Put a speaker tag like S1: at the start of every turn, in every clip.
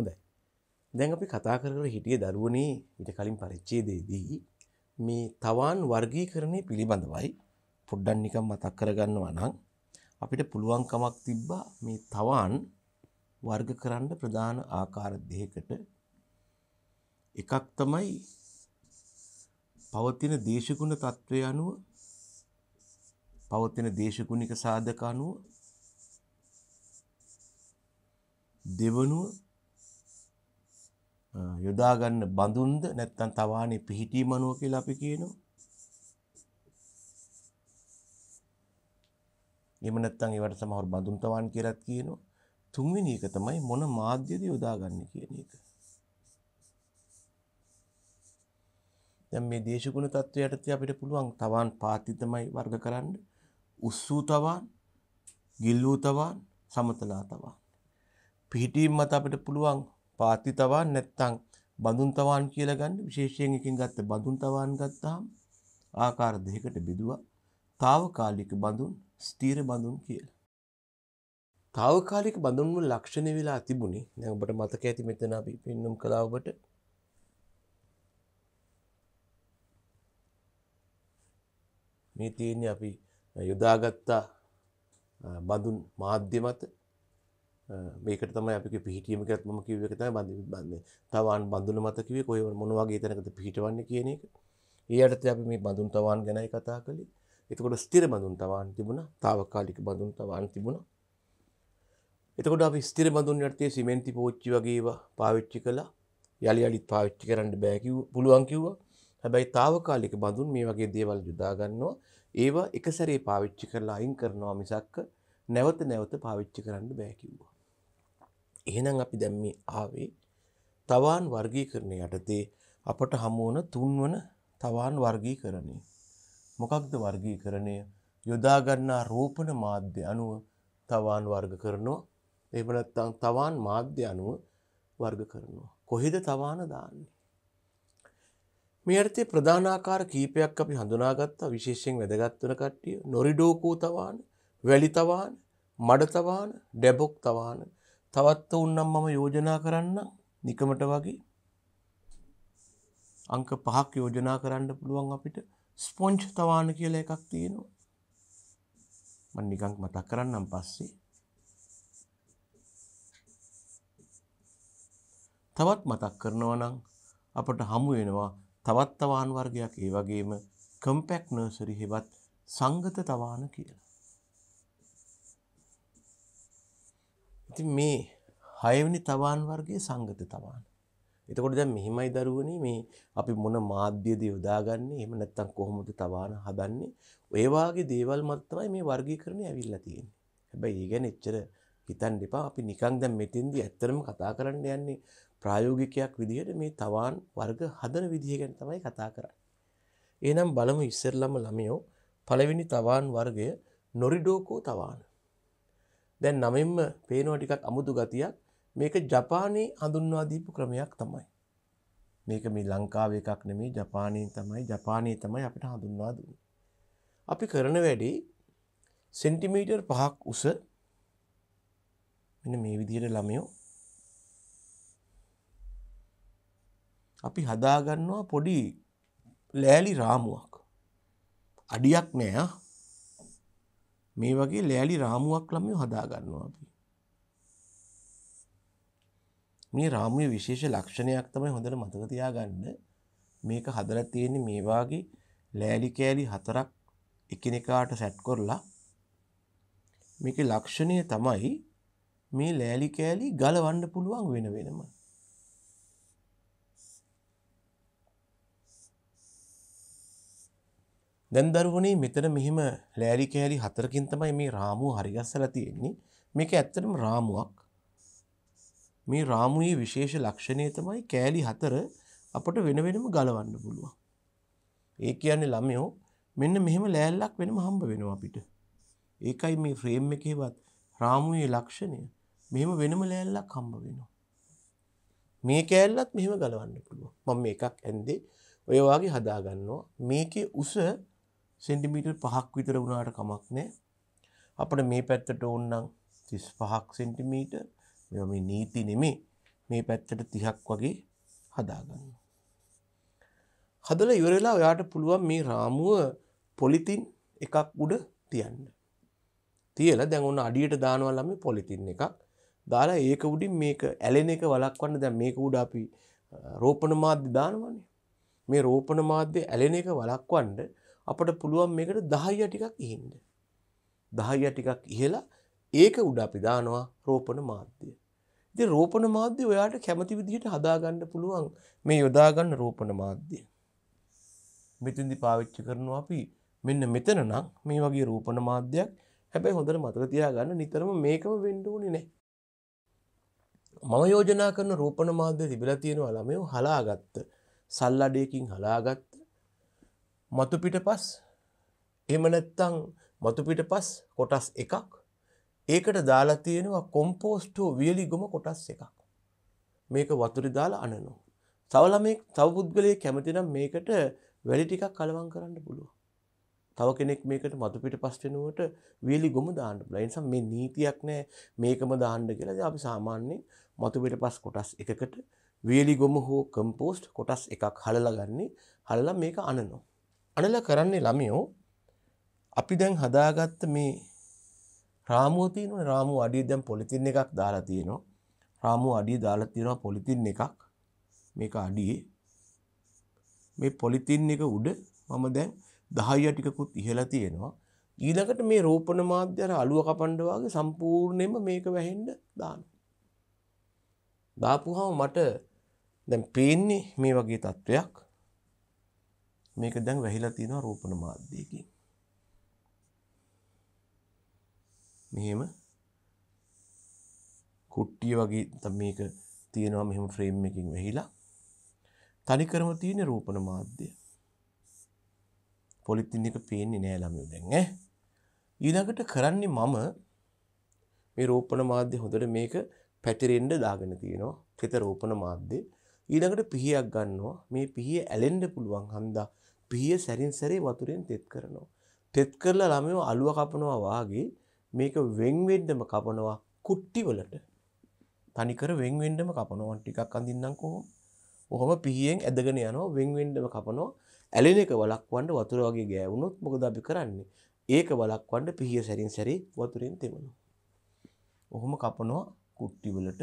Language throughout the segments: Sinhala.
S1: හොඳයි. දැන් අපි කතා කර කර හිටිය දරුවනේ ඊට කලින් පරිච්ඡේදයේදී මේ තවාන් වර්ගීකරණය පිළිබඳවයි පොඩ්ඩක් නිකන් මතක් කරගන්නවා නම් අපිට පුළුවන්කමක් තිබ්බා මේ තවාන් වර්ග කරන්න ප්‍රධාන ආකාර දෙකකට එකක් තමයි පවතින දේශගුණ තත්ත්වය අනුව පවතින දේශගුණික සාධක අනුව දෙවනුව යොදාගන්න බඳුන්ද නැත්තම් තවානේ පිහිටීම අනුව කියලා අපි කියනවා. එහෙම නැත්නම් ඒවට සමහර බඳුන් තවන් කියලාත් කියනවා. තුන්වෙනි එක තමයි මොන මාධ්‍යද යොදාගන්නේ කියන එක. දැන් මේ දේශගුණ தত্ত্বය යටතේ අපිට පුළුවන් තවන් පාති තමයි වර්ග කරන්න. උස්සූ තවන්, ගිල්ලූ තවන්, සමතලා තවන්. පිහිටීම් මත අපිට පුළුවන් පාත්‍තිතවාන් නැත්තම් බඳුන්තවාන් කියලා ගන්න විශේෂයෙන් එකකින් ගත්ත බඳුන්තවාන් ගත්තාම ආකාර දෙකකට බෙදුවා. తాවකාලික බඳුන්, ස්ථීර බඳුන් කියලා. తాවකාලික බඳුන්ම ලක්ෂණ වෙලා තිබුණේ. දැන් ඔබට මතක ඇති මෙතන අපි පෙන්눔 කළා ඔබට. මේ තියෙන්නේ අපි යොදාගත්තා බඳුන් මාධ්‍ය මත මේකට තමයි අපි පිහිටීම කියලත් මම කිව්ව එක තමයි බඳින් බඳින්නේ. තවාන් බඳුන මත කිව්වේ කොහේ මොන වගේ තැනකද පිහිටවන්නේ කියන එක. ඒ යටතේ අපි මේ බඳුන් තවාන් ගැනයි කතා කළේ. එතකොට ස්ථිර බඳුන් තවාන් තිබුණා. తాවකාලික බඳුන් තවාන් තිබුණා. එතකොට අපි ස්ථිර බඳුන් යටතේ සිමෙන්ති පෝච්චි වගේ ඒවා පාවිච්චි කළා. යලි යලිත් පාවිච්චි කරන්න බෑ කිව්ව පුළුවන් කිව්වා. හැබැයි తాවකාලික බඳුන් මේ වගේ දේවල් යොදා ගන්නවා. ඒවා එක සැරේ පාවිච්චි කරලා අයින් කරනවා මිසක් නැවත නැවත පාවිච්චි කරන්න බෑ කිව්වා. එහෙනම් අපි දැන් මේ ආවේ තවාන් වර්ගීකරණය යටතේ අපට හමුවන තුන්වන තවාන් වර්ගීකරණය. මොකක්ද වර්ගීකරණය? යොදා ගන්නා රෝපණ මාධ්‍ය අනුව තවාන් වර්ග කරනවා. එහෙම නැත්නම් තවාන් මාධ්‍ය අනුව වර්ග කරනවා. කොහෙද තවාන දාන්නේ? මේ අර්ථයේ ප්‍රධාන ආකාර කීපයක් අපි හඳුනාගත්තා විශේෂයෙන් වැදගත් වෙන කට්ටිය. නොරිඩෝකෝ තවාන, වැලි තවාන, මඩ තවාන, ඩැබොක් තවාන තවත්ත උන්නම් මම යෝජනා කරන්න නිකමට වගේ අංක පහක් යෝජනා කරන්න පුළුවන් අපිට ස්පොංච් තවාන කියල එකක් තියෙනවා මන් නිකං මතක් කරන්නම් පස්සේ තවත් මතක් කරනවා නම් අපට හමු වෙනවා තවත් තවාන් වර්ගයක් ඒ වගේම කම්පැක් නර්සරි හෙවත් සංගත තවාන කියලා ඉති මේ හයවනි තවාන් වර්ගේ සංගත තවාන. එතකොට දැන් මෙහිමයි දරුවනේ මේ අපි මොන මාධ්‍යද යොදාගන්නේ එහෙම නැත්නම් කොහොමද තවාන හදන්නේ ඔය වාගේ දේවල් මත තමයි මේ වර්ගීකරණය ඇවිල්ලා තියෙන්නේ. හැබැයි ඒ ගැන එච්චර හිතන්න එපා. අපි නිකන් දැන් මෙතෙන්දී ඇත්තටම කතා කරන්න යන්නේ ප්‍රායෝගිකයක් විදිහට මේ තවාන් වර්ග හදන විදිහ ගැන තමයි කතා කරන්නේ. එහෙනම් බලමු ඉස්සෙල්ලම ළමයෝ පළවෙනි තවාන් වර්ගය නොරිඩෝකෝ තවාන. දැන් නමෙන්ම පේනවා ටිකක් අමුතු ගතියක් මේක ජපානයේ හඳුන්වා දීපු ක්‍රමයක් තමයි. මේක මේ ලංකාව එකක් නෙමේ ජපානයේ තමයි ජපානයේ තමයි අපිට හඳුන්වා දුන්නේ. අපි කරන වැඩේ සෙන්ටිමීටර් 5ක් උස මෙන්න මේ විදිහට ළමයෝ අපි හදාගන්නවා පොඩි ලෑලි රාමුවක්. අඩියක් නෑ මේ වගේ ලෑලි රාමුවක් ළමයෝ හදා ගන්නවා අපි. මේ රාමුවේ විශේෂ ලක්ෂණයක් තමයි හොඳට මතක තියාගන්න. මේක හදලා තියෙන්නේ මේ වාගේ ලෑලි කෑලි හතරක් එකිනෙකාට සැට් කරලා මේකේ ලක්ෂණය තමයි මේ ලෑලි කෑලි ගලවන්න පුළුවන් වෙන වෙනම. දැන් දරුවනේ මෙතන මෙහෙම ලෑලි කෑලි හතරකින් තමයි මේ රාමුව හරිගස්සලා තියෙන්නේ. මේක ඇත්තටම රාමුවක්. මේ රාමුවේ විශේෂ ලක්ෂණය තමයි කෑලි හතර අපට වෙන වෙනම ගලවන්න පුළුවන්. ඒ කියන්නේ ළමයෝ මෙන්න මෙහෙම ලෑල්ලක් වෙනම හම්බ වෙනවා අපිට. ඒකයි මේ ෆ්‍රේම් එකේවත් රාමුවේ ලක්ෂණය. මෙහෙම වෙනම ලෑල්ලක් හම්බ වෙනවා. මේ කෑල්ලත් මෙහෙම ගලවන්න පුළුවන්. මම මේ එකක් ඇන්දේ ඔය වගේ හදාගන්නවා. මේකේ උස සෙන්ටිමීටර් පහක් විතර වුණාට කමක් නෑ අපට මේ පැත්තට ඕන්නම් තිස් පහක් සෙන්ටිමීට මෙම නීති නෙමේ මේ පැත්තට තිහක් වගේ හදාගන්න. හදල ඉවරලා ඔයාට පුළුවන් මේ රාමුව පොලිතින් එකක් උඩ තියන්න. තියල දැඟුන්න අඩියට දානවල්ලම පොලිතින් එකක් දාලා ඒක උඩින් මේක ඇලෙන එක වලක්වන්න දැ මේක උඩ අපි රෝපණ මාධ්‍ය දානවනේ මේ රෝපණ මාධ්‍ය ඇලෙන එක වලක්වන්ඩ අපට පුළුවන් මේකට දහයිය ටිකක් ඉහින්ද. දහයිය ටිකක් ඉහලා ඒක උඩ අපි දානවා රෝපණ මාධ්‍යය. ඉතින් රෝපණ මාධ්‍ය ඔයාට කැමති විදිහට හදාගන්න පුළුවන් මේ යොදාගන්න රෝපණ මාධ්‍ය. මෙතෙන්දි පාවිච්චි කරනවා අපි මෙන්න මෙතන නම් මේ වගේ රෝපණ මාධ්‍යයක් හැබැයි හොඳට මතක තියාගන්න නිතරම මේකම වෙන්න ඕනේ නැහැ. මම යෝජනා කරන රෝපණ මාධ්‍ය තිබිලා තියෙනවා ළමයෝ හලාගත්ත සල්ලඩයකින් හලාගත්ත මතුපිට පස් එම නැත්තං මතුපිට පස් කොටස් එකක් ඒකට දාලා තියෙනවා කොම්පෝස්ටෝ වියලි ගොම කොටස් එකක් මේක වතුරි දාලා අනනු සවල මේ තවපුද්ගලය කැමතිනම් මේකට වැඩි ටිකක් කලවන් කරන්න පුළුව තව කෙනෙක් මේකට මතුපිට පස්ටනුවට වියලි ගොම දාන්න බලයින්සම් මේ නීතියක් නෑ මේකම දාණ්ඩ කියලාද අපි සාමාන්‍යෙන් මතුපිට පස් කොටස් එකකට වියලි ගොම හෝ කම්පෝස්ට් කොටස් එකක් හලලගන්නේ හලලා මේක අනනවා අනලා කරන්නේ ළමයෝ අපි දැන් හදාගත්ත මේ රාමුව තියෙනවනේ රාමුව අඩිය දැන් පොලිතින් එකක් දාලා තියෙනවා. රාමුව අඩිය දාලා තියෙනවා පොලිතින් එකක්. මේක අඩියේ මේ පොලිතින් එක උඩ මම දැන් 10 ටිකකුත් ඉහලා තියෙනවා. ඊළඟට මේ රෝපණ මාධ්‍ය අර අලුව කපන්න වාගේ සම්පූර්ණයෙන්ම මේක වැහෙන්න දානවා. දාපුවාම මට දැන් පේන්නේ මේ වගේ තත්වයක්. මේක දැන් වැහිලා තියෙනවා රෝපණ මාධ්‍යයකින්. මෙහෙම කුට්ටිය වගේ මේක තියෙනවා මෙහෙම ෆ්‍රේම් එකකින් වැහිලා. තනිකරම තියෙන රෝපණ මාධ්‍යය. පොලිතින් එක පේන්නේ නෑ ළමයෝ දැන් ඈ. ඊළඟට කරන්නේ මම මේ රෝපණ මාධ්‍ය හොඳට මේක පැතිරෙන්න දාගෙන තියෙනවා. කෙත රෝපණ මාධ්‍යය ඊළඟට පිහියක් ගන්නවා මේ පිහිය ඇලෙන්ඩ පුළුවන් හන්දා පිහිය සැරින් සැරේ වතුරෙන් තෙත් කරනවා. තෙත් කරලා ළමයෝ අලුව කපනවා වාගේ මේක වෙන් වෙන්නම කපනවා කුට්ටි වලට. තනිකර වෙන් වෙන්නම කපනවා ටිකක් අඳින්නම් කොහොම. ඔහොම පිහියෙන් ඇදගෙන යනවා වෙන් වෙන්නම කපනවා. ඇලෙන එක වලක්වන්න වතුර වගේ ගෑවුනොත් මොකද අපි කරන්නේ? ඒක වලක්වන්න පිහිය සැරින් සැරේ වතුරෙන් තෙමනවා. ඔහොම කපනවා කුට්ටි වලට.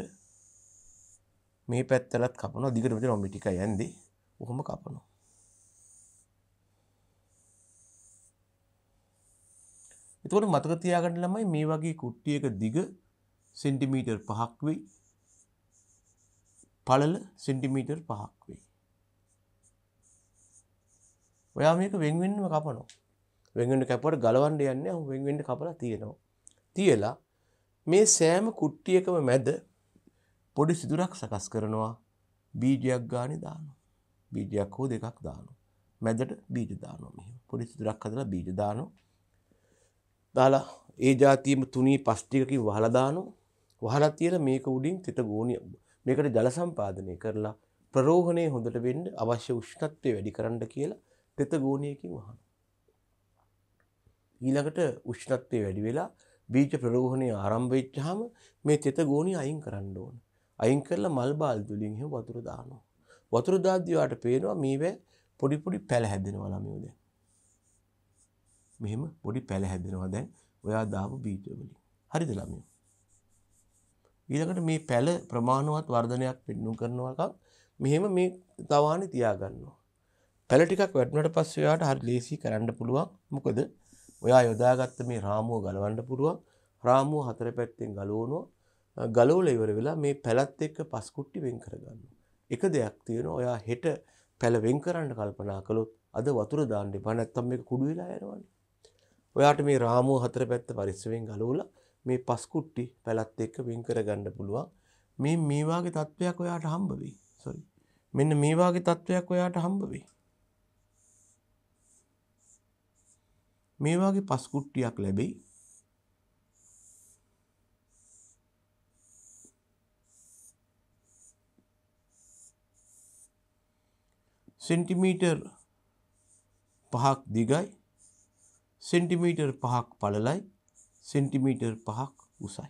S1: මේ පැත්තලත් කපනවා දිගටම දෙනවා මිටිකයි යන්නේ. ඔහොම කපනවා. එතකොට මතක තියාගන්න ළමයි මේ වගේ කුට්ටියක දිග සෙන්ටිමීටර් 5ක් වෙයි. පළල සෙන්ටිමීටර් 5ක් වෙයි. ඔයා මේක වෙන්වෙන්නම කපනවා. වෙන්වෙන්න කැපුවට ගලවන්න යන්නේ අහු වෙන්වෙන්න කපලා තියෙනවා. තියලා මේ සෑම කුට්ටියකම මැද පොඩි සිදුරක් සකස් කරනවා. බීජයක් ගානේ දානවා. බීජයක් හෝ දෙකක් දානවා. මැදට බීජ දානවා මෙහෙම. පොඩි සිදුරක් හදලා බීජ දානවා. දාලා ඒ ජාතියම තුනී පස්්ටිකකින් වහලදානු වහලා තියෙන මේක උඩින් තෙත ගෝනිය මේකට ජල සම්පාදනය කරලා ප්‍රරෝහණය හොඳට වෙන්න අවශ්‍ය උෂ්ණත්වය වැඩි කරන්න කියලා තෙත ගෝනයකින් වහන. ඊළඟට උෂ්ණත්වය වැඩි වෙලා බීජ ප්‍රරෝහණය ආරම්භච්චාම මේ තෙත ගෝනි අයින් කරන්න ඕන. අයින් කරලා මල් බාල් තුලින් එහෙම වතුර දානවා. වතුර දාද්දී වාට පේනවා මේවැ පොඩි පොඩි පැල හැදෙනවා ළමයෝ දැන්. මෙහෙම පොඩි පැල හැදෙනවා දැන් ඔයා දාපු බීජ වලින්. හරිද ළමයෝ? ඊළඟට මේ පැල ප්‍රමාණවත් වර්ධනයක් පෙන්වු කරනවාකම් මෙහෙම මේ තවානේ තියා ගන්නවා. පැල ටිකක් වැඩුණාට පස්සේ ඔයාට හරි ලේසි කරන්න පුළුවන්. මොකද ඔයා යොදාගත්ත මේ රාමුව ගලවන්න පුළුවන්. රාමුව හතර පැත්තෙන් ගලවනවා. ගලවලා ඉවර වෙලා මේ පැලත් එක්ක පස් කුට්ටි වෙන් කරගන්නවා. එක දෙයක් තියෙනවා ඔයා හෙට පැල වෙන් කරන්න කල්පනා කළොත් අද වතුර දාන්න එපා නැත්තම් මේක කුඩු වෙලා යනවනේ. ඔයාට මේ රාමුව හතර පැත්ත පරිස්සමෙන් ගලවලා මේ පස් කුට්ටි පැලත් එක්ක වින් කරගන්න පුළුවන්. මේ මේ වාගේ තත්වයක් ඔයාට හම්බ වෙයි. සෝරි. මෙන්න මේ වාගේ තත්වයක් ඔයාට හම්බ වෙයි. මේ වාගේ පස් කුට්ටියක් ලැබෙයි. සෙන්ටිමීටර් පහක් දිගයි සෙන්ටිමීටර් පහක් පළලයි සෙන්ටිමීටර් පහක් උසයි.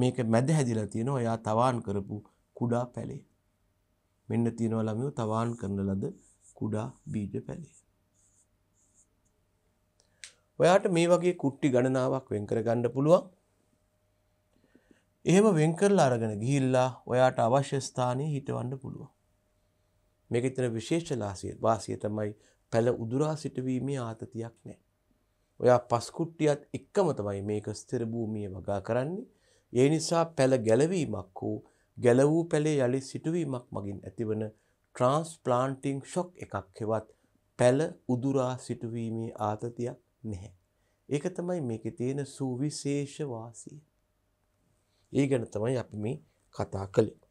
S1: මේක මැද හැදිලා තියෙනවා එයා තවාන් කරපු කුඩා පැලේ. මෙන්න තියෙනවා ළමයෝ තවාන් කරන ලද කුඩා බීජ පැලේ. ඔයාට මේ වගේ කුට්ටි ගණනාවක් වෙන් කරගන්න පුළුවන්. එහෙම වෙන් කරලා අරගෙන ගිහිල්ලා ඔයාට අවශ්‍ය ස්ථානයේ හිටවන්න පුළුවන්. මේකෙ තියෙන විශේෂ ලාසිය වාසිය තමයි පැළ උදුරා සිටවීමේ ආතතියක් නෑ. ඔයා පස්කුට්ටියත් එක්කම තමයි මේක ස්ථිරභූමිය වගා කරන්නේ. ඒ නිසා පැළ ගැලවීමක් හෝ ගැලවූ පැළේ යළි සිටුවීමක් මගින් ඇතිවන ට්‍රාන්ස්ප්ලාන්ටිං ෂොක් එකක් හෙවත් පැළ උදුරා සිටුවීමේ ආතතියක් නැහැ. ඒක තමයි මේකේ තියෙන සුවිශේෂ වාසිය. ඒ ගැන තමයි අපි මේ කතා කළේ.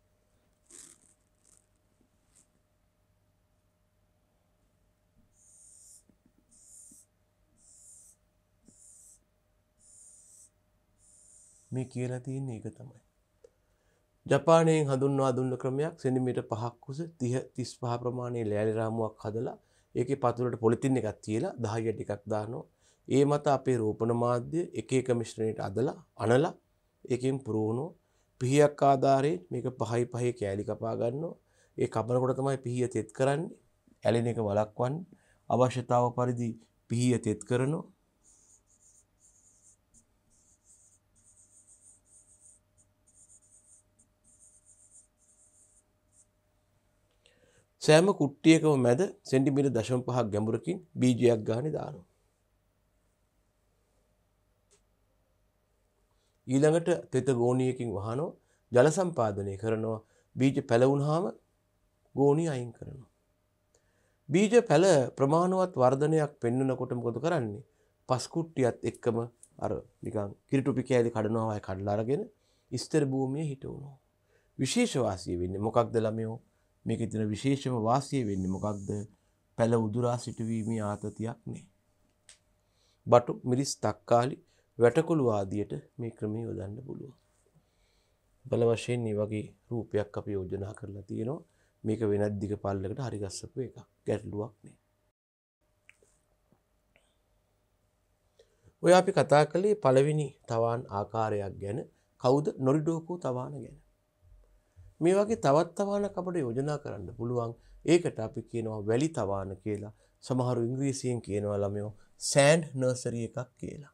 S1: මේ කියලා තියන්නේ එක තමයි. ජපානයෙන් හඳුන්වා දුන්න ක්‍රමයක් සෙනිමිට පහක් වුස තිහ තිස් පහ ප්‍රමාණයේ ලෑලිරාමුවක් හදලා ඒක පතුලට පොලිතින් එකක් තියලා දහය ටිකක් දානවා ඒ මත අපේ රෝපණ මාධ්‍ය එක එක මිශ්‍රණයට අදලා අනලා ඒකෙන් පුරුවනෝ පිහියක් ආධාරයෙන් මේක පහයි පහේ කෑලි කපා ගන්නවා ඒ කපනකොට තමයි පිහිය තෙත් කරන්නේ ඇලෙන එක වලක්වන්න අවශ්‍යතාව පරිදි පිහිය තෙත් කරනවා සෑම කුට්ටියකම මැද සෙන්ටිමීටර් දශම පහක් ගැඹුරකින් බීජයක් ගහන දානවා. ඊළඟට තෙත ගෝණියකින් වහනෝ ජල සම්පාදනය කරනවා බීජ පැලවුණාම ගෝණිය අයින් කරනවා. බීජ පැල ප්‍රමාණවත් වර්ධනයක් පෙන්වනකොට මොකද කරන්නේ? පස් කුට්ටියත් එක්කම අර නිකන් කිරිටුපි කෑලි කඩනවා වගේ කඩලා අරගෙන ඉස්තර භූමියේ හිටවනවා. විශේෂ වාසිය වෙන්නේ මොකක්ද ළමයෝ? මේක තින විශේෂම වාසිය වෙන්න මොකක්ද පැළ උදුරා සිටුවීමේ ආතතියක් නේ. බටු මිරිස් තක්කාලි වැටකුළු ආදියට මේ ක්‍රමී යොදන්න පුළුව. බල වශයෙන් මේ වගේ රූපයක් අපි යෝජනා කරලා තියෙනවා මේක වෙනත් දිග පල්ලකට හරිගස්සපු එක ගැටලුවක් නේ. ඔය අපි කතා කළේ පළවෙනි තවාන් ආකාරයක් ගැන කවුද නොරිඩෝකෝ තවාන ගැන. මේ වගේ තවත් තවානක් අපට යෝජනා කරන්න පුළුවන්. ඒකට අපි කියනවා වැලි තවාන කියලා. සමහරු ඉංග්‍රීසියෙන් කියනවා ළමයෝ සෑන්ඩ් නර්සරි එකක් කියලා.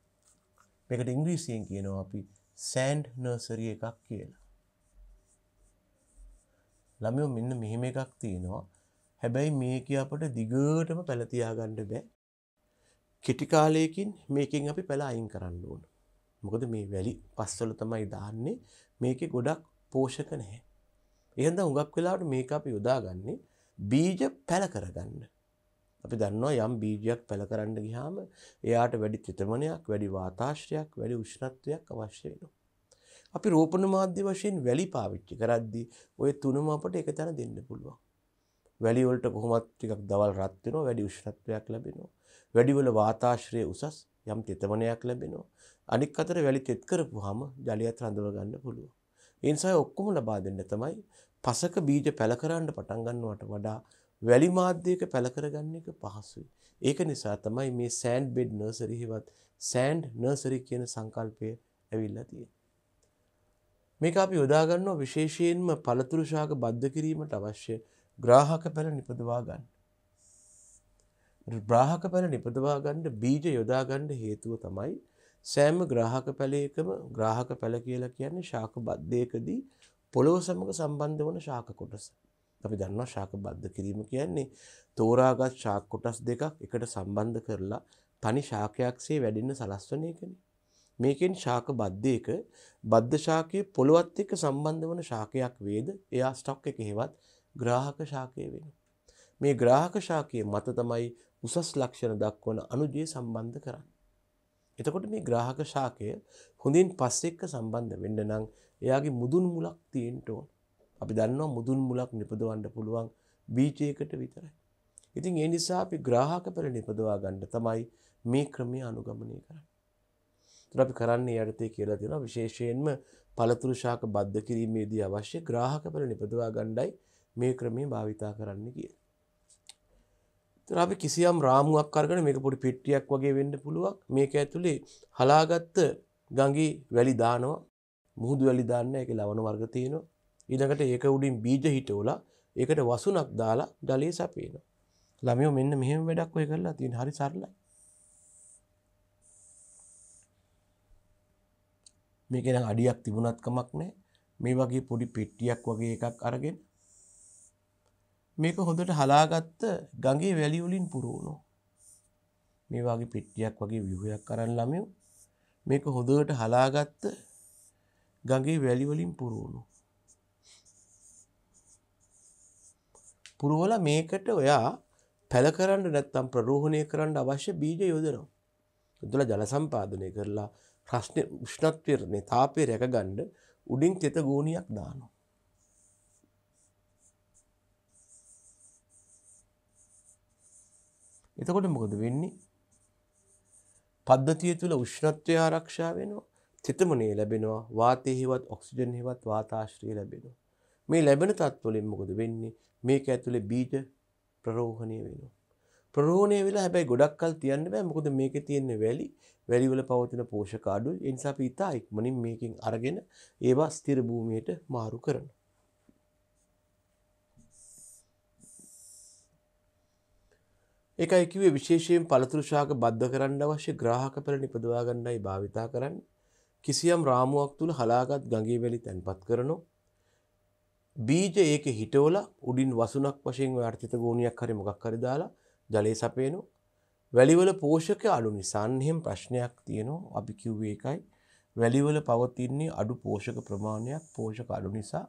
S1: මේකට ඉංග්‍රීසියෙන් කියනවා අපි සෑන්ඩ් නර්සරි එකක් කියලා. ළමයෝ මෙන්න මෙහෙම එකක් තියෙනවා. හැබැයි මේක අපට දිගටම පැලතියාගන්න බෑ. කෙටි කාලයකින් මේකෙන් අපි පැල අයින් කරන්න ඕන. මොකද මේ වැලි පස්වල තමයි දාන්නේ. මේකේ ගොඩක් පෝෂක නැහැ. එහන්ද හුඟක් වෙලාට මේක අපි යොදාගන්නේ බීජ පැල කරගන්න. අපි දන්නවා යම් බීජයක් පැළ කරන්න ගිහාම එයාට වැඩි ත්‍රිතමනයක් වැඩි වාතාශ්‍රයක් වැඩි උෂ්ණත්වයක් අවශ්‍ය වෙනවා. අපි රෝපණ මාධ්‍ය වශයෙන් වැලි පාවිච්චි කරද්දී ওই තුනම අපට එක තැන දෙන්න පුළුවන්. වැලි වලට කොහොමත් ටිකක් දවල් රත් වෙනවා වැඩි උෂ්ණත්වයක් ලැබෙනවා. වැඩි වල වාතාශ්‍රය උසස් යම් තෙතමනයක් ලැබෙනවා. අනික් අතට වැලි තෙත් කරපුවාම ජලයත් රඳව ගන්න පුළුවන්. ඒ නිසා ඔක්කොම ලබා දෙන්න තමයි පසක බීජ පැල කරන්න පටන් ගන්නවට වඩා වැලි මාධ්‍යයක පැල කරගන්න එක පහසුයි. ඒක නිසා තමයි මේ සෑන්ඩ් බෙඩ් නර්සරි හෙවත් සෑන්ඩ් නර්සරි කියන සංකල්පය ඇවිල්ලා තියෙන්නේ. මේක අපි යොදා ගන්නවා විශේෂයෙන්ම පළතුරු ශාක බද්ධ කිරීමට අවශ්‍ය ග්‍රාහක පැල නිපදවා ගන්න. ග්‍රාහක පැල නිපදවා ගන්න බීජ යොදා ගන්න හේතුව තමයි සෑම ග්‍රාහක පැලයකම ග්‍රාහක පැල කියලා කියන්නේ ශාක බද්ධයකදී පොළොව සමග සම්බන්ධ වන ශාක කොටස. අපි දන්නවා ශාක බද්ධ කිරීම කියන්නේ තෝරාගත් ශාක කොටස් දෙකක් එකට සම්බන්ධ කරලා තනි ශාකයක්සේ වැඩින්න සලස්වන එකනේ. මේකෙන් ශාක බද්ධයක බද්ධ ශාකයේ පොළොවත් එක්ක සම්බන්ධ වන ශාකයක් වේද එයා ස්ටොක් එක හේවත් ග්‍රාහක ශාකය වෙන. මේ ග්‍රාහක ශාකයේ මත තමයි උසස් ලක්ෂණ දක්වන අනුජය සම්බන්ධ කරන්න. එතකොට මේ ග්‍රාහක ශාකය හොඳින් පස්සෙක්ක සම්බන්ධ වෙන්න නම් එයාගේ මුදුන් මුලක් තියෙන්ට ඕන අපි දන්නවා මුදුන් මුලක් නිපදවන්න පුළුවන් බීජයකට විතරයි. ඉතින් ඒ නිසා අපි ග්‍රාහක පෙළ නිපදවා ගන්න තමයි මේ ක්‍රමය අනුගමනය කරන්නේ. ඒතර අපි කරන්නේ යටතේ කියලා තියෙනවා විශේෂයෙන්ම පළතුරු ශාක බද්ධ කිරීමේදී අවශ්‍ය ග්‍රාහක පෙළ නිපදවා ගන්නයි මේ ක්‍රමය භාවිතා කරන්න කියලා. ඒතර අපි කිසියම් රාමුවක් අරගෙන මේක පොඩි පෙට්ටියක් වගේ වෙන්න පුළුවන්. මේක ඇතුලේ හලාගත්ත ගඟේ වැලි දානවා මුහුදු වැලි දාන්න එක ලවන වර්ග තියෙනවා ඊළඟට ඒක උඩින් බීජ හිටවලා ඒකට වසුනක් දාලා ජලය සැපේනවා ළමයෝ මෙන්න මෙහෙම වැඩක් ඔය කරලා තියෙන හරි සරලයි මේක නම් අඩියක් තිබුණත් කමක් නැහැ මේ වගේ පොඩි පෙට්ටියක් වගේ එකක් අරගෙන මේක හොඳට හලාගත්ත ගඟේ වැලි වලින් පුරවනවා මේ වගේ පෙට්ටියක් වගේ ව්‍යුහයක් කරන් ළමයෝ මේක හොඳට හලාගත්ත ගඟේ වැලිවලින් පුරුවුණු. පුරුවල මේකට ඔයා පැළ කරන්න නැත්තම් ප්‍රරෝහණය කරන්න අවශ්‍ය බීජ යොදනවා. තුළ ජල සම්පාදනය කරලා ප්‍රශ්නය උෂ්ණත්වරණය තාපය රැකගණ්ඩ උඩින් තෙත ගෝනයක් දානවා. එතකොට මොකද වෙන්නේ පද්ධතිය තුළ උෂ්ණත්වය ආරක්ෂා වෙනවා තෙතමනේ ලැබෙනවා වාතය හෙවත් ඔක්සිජන් හෙවත් වාතාශ්‍රය ලැබෙනවා. මේ ලැබෙන තත්වලින් මොකද වෙන්නේ මේක ඇතුළේ බීජ ප්‍රරෝහණය වෙනවා. ප්‍රරෝණය වෙලා හැබැයි ගොඩක් කල් තියන්න බෑ මොකද මේකේ තියෙන වැලි වැලිවල පවතින පෝෂක අඩුයි. ඒ නිසා අපි ඉතා ඉක්මනින් මේකෙන් අරගෙන ඒවා ස්ථිර භූමියට මාරු කරනවා. ඒකයි කිව්වේ විශේෂයෙන් පළතුරු ශාක බද්ධ කරන්න අවශ්‍ය ග්‍රාහක පෙළ නිපදවා ගන්නයි භාවිතා කරන්නේ. කිසියම් රාමුවක් තුළ හලාගත් ගඟේ වැලි තැන්පත් කරනවා. බීජ ඒක හිටෝල උඩින් වසුනක් වශයෙන් අර්ථිත ගෝනියක් හරි මොකක් හරි දාලා ජලය සපේනු. වැලිවල පෝෂක අඩු නිසාන්හෙම් ප්‍රශ්නයක් තියෙනවා අපි කිව්වේ එකයි. වැලිවල පවතින්නේ අඩු පෝෂක ප්‍රමාණයක් පෝෂක අඩු නිසා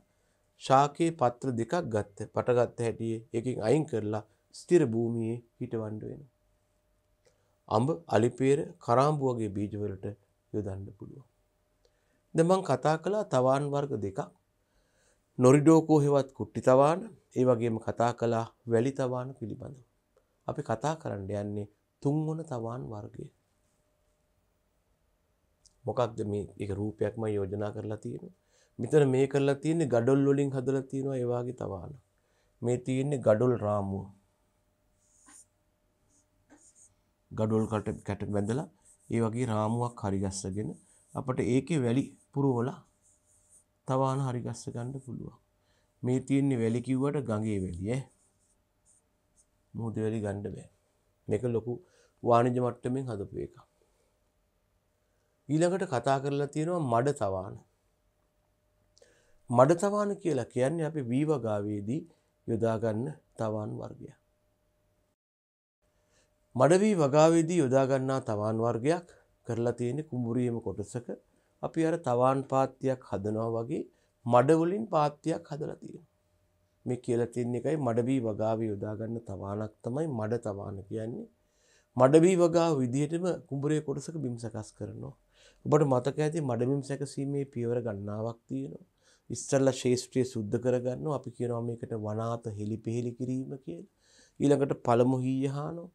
S1: ශාකයේ පත්‍ර දෙකක් ගත්ත පටගත්ත හැටිය එකින් අයින් කරලා ස්තිර භූමියේ හිටවන්ඩ වෙන. අඹ අලිපේර කරාම්බුවගේ බීජවලට යොදන්න පුළුවන්. දෙමං කතා කළා තවාන් වර්ග දෙකක් නොරිඩෝකෝ හෙවත් කුට්ටි තවාන ඒ වගේම කතා කලා වැලි තවාන පිළිබඳව. අපි කතා කරන්න යන්නේ තුන්වන තවාන් වර්ගය. මොකක්ද මේ එක රූපයක්ම යෝජනා කරලා තියෙන මෙතන මේ කරලා තියන්නේ ගඩොල් වලින් හදල තියෙනවා ඒවාගේ තවාන මේ තියෙන්නේ ගඩොල් රාමුව ගඩොල් කට කැට බැඳලා ඒ වගේ රාමුවක් හරිගස්සගෙන අපට ඒකේ වැලි පුරෝලා තවාන හරිගස්ස ගන්න පුළුවන් මේ තියෙන්නේ වැලි කිව්වට ගඟේ වැලි ඈ මුහුද වැලි ගන්න බෑ මේක ලොකු වාණිජ මට්ටමින් හදපු එකක් ඊළඟට කතා කරලා තියෙනවා මඩ තවාන මඩ තවාන කියලා කියන්නේ අපි වීවගාවේදී යොදා ගන්න තවාන් වර්ගයක් මඩවී වගාවේදී යොදා ගන්නා තවාන් වර්ගයක් කරලා තියෙන්නේ කුඹුරියම කොටසක අපි අර තවාන් පාත්තියක් හදනවා වගේ මඩවලින් පාත්තියක් හදලා තියෙනවා. මේ කියලා තියෙන එකයි මඩබී වගාව යොදා ගන්න තවානක් තමයි මඩ තවාන කියන්නේ. මඩබී වගාව විදිහටම කුඹුරේ කොටසක බිම් සකස් කරනවා. ඔබට මතක ඇති මඩබිම් සැකසීමේ පියවර ගණනාවක් තියෙනවා. ඉස්සල්ලා ශේෂ්ත්‍රය සුද්ධ කරගන්නවා. අපි කියනවා මේකට වනාත හෙලිපෙහෙලි කිරීම කියලා. ඊළඟට පළමු හීයහානෝ,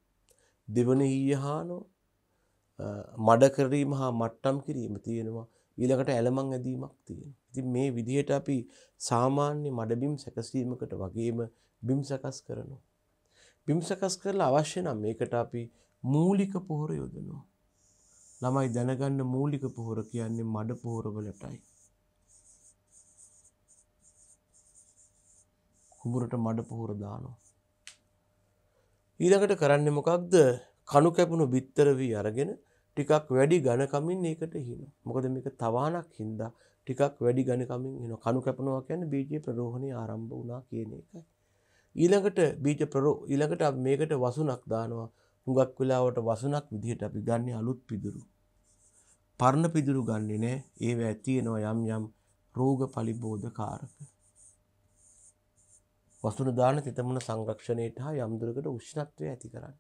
S1: දෙවන හීයහානෝ, මඩ කිරීම හා මට්ටම් කිරීම තියෙනවා ඊළඟට ඇලමං ඇදීමක් තියෙනවා. ඉතින් මේ විදිහට අපි සාමාන්‍ය මඩබිම් සැකසීමකට වගේම බිම් සකස් කරනවා. බිම් සකස් කරලා අවශ්‍ය නම් මේකට අපි මූලික පොහොර යොදනවා. ළමයි දැනගන්න මූලික පොහොර කියන්නේ මඩ පොහොරවලටයි. කුඹරට මඩ පොහොර දානවා. ඊළඟට කරන්නේ මොකක්ද? කණු කැපුණු බිත්තර වී අරගෙන ටිකක් වැඩි ඝනකමින් ඒකට හිනවා. මොකද මේක තවානක් හින්දා ටිකක් වැඩි ඝනකමින් හිනවා. කණු කැපනවා කියන්නේ බීජ ප්‍රරෝහණය ආරම්භ වුණා කියන එකයි. ඊළඟට බීජ ප්‍රරෝ ඊළඟට අපි මේකට වසුනක් දානවා. හුඟක් වෙලාවට වසුනක් විදිහට අපි ගන්න අලුත් පිදුරු. පරණ පිදුරු ගන්නේ නෑ. ඒවා තියෙනවා යම් යම් රෝග පලිබෝධ කාරක. වසුන දාන තෙතමුණ සංරක්ෂණයට හා යම්දුරකට උෂ්ණත්වය ඇති කරන්න.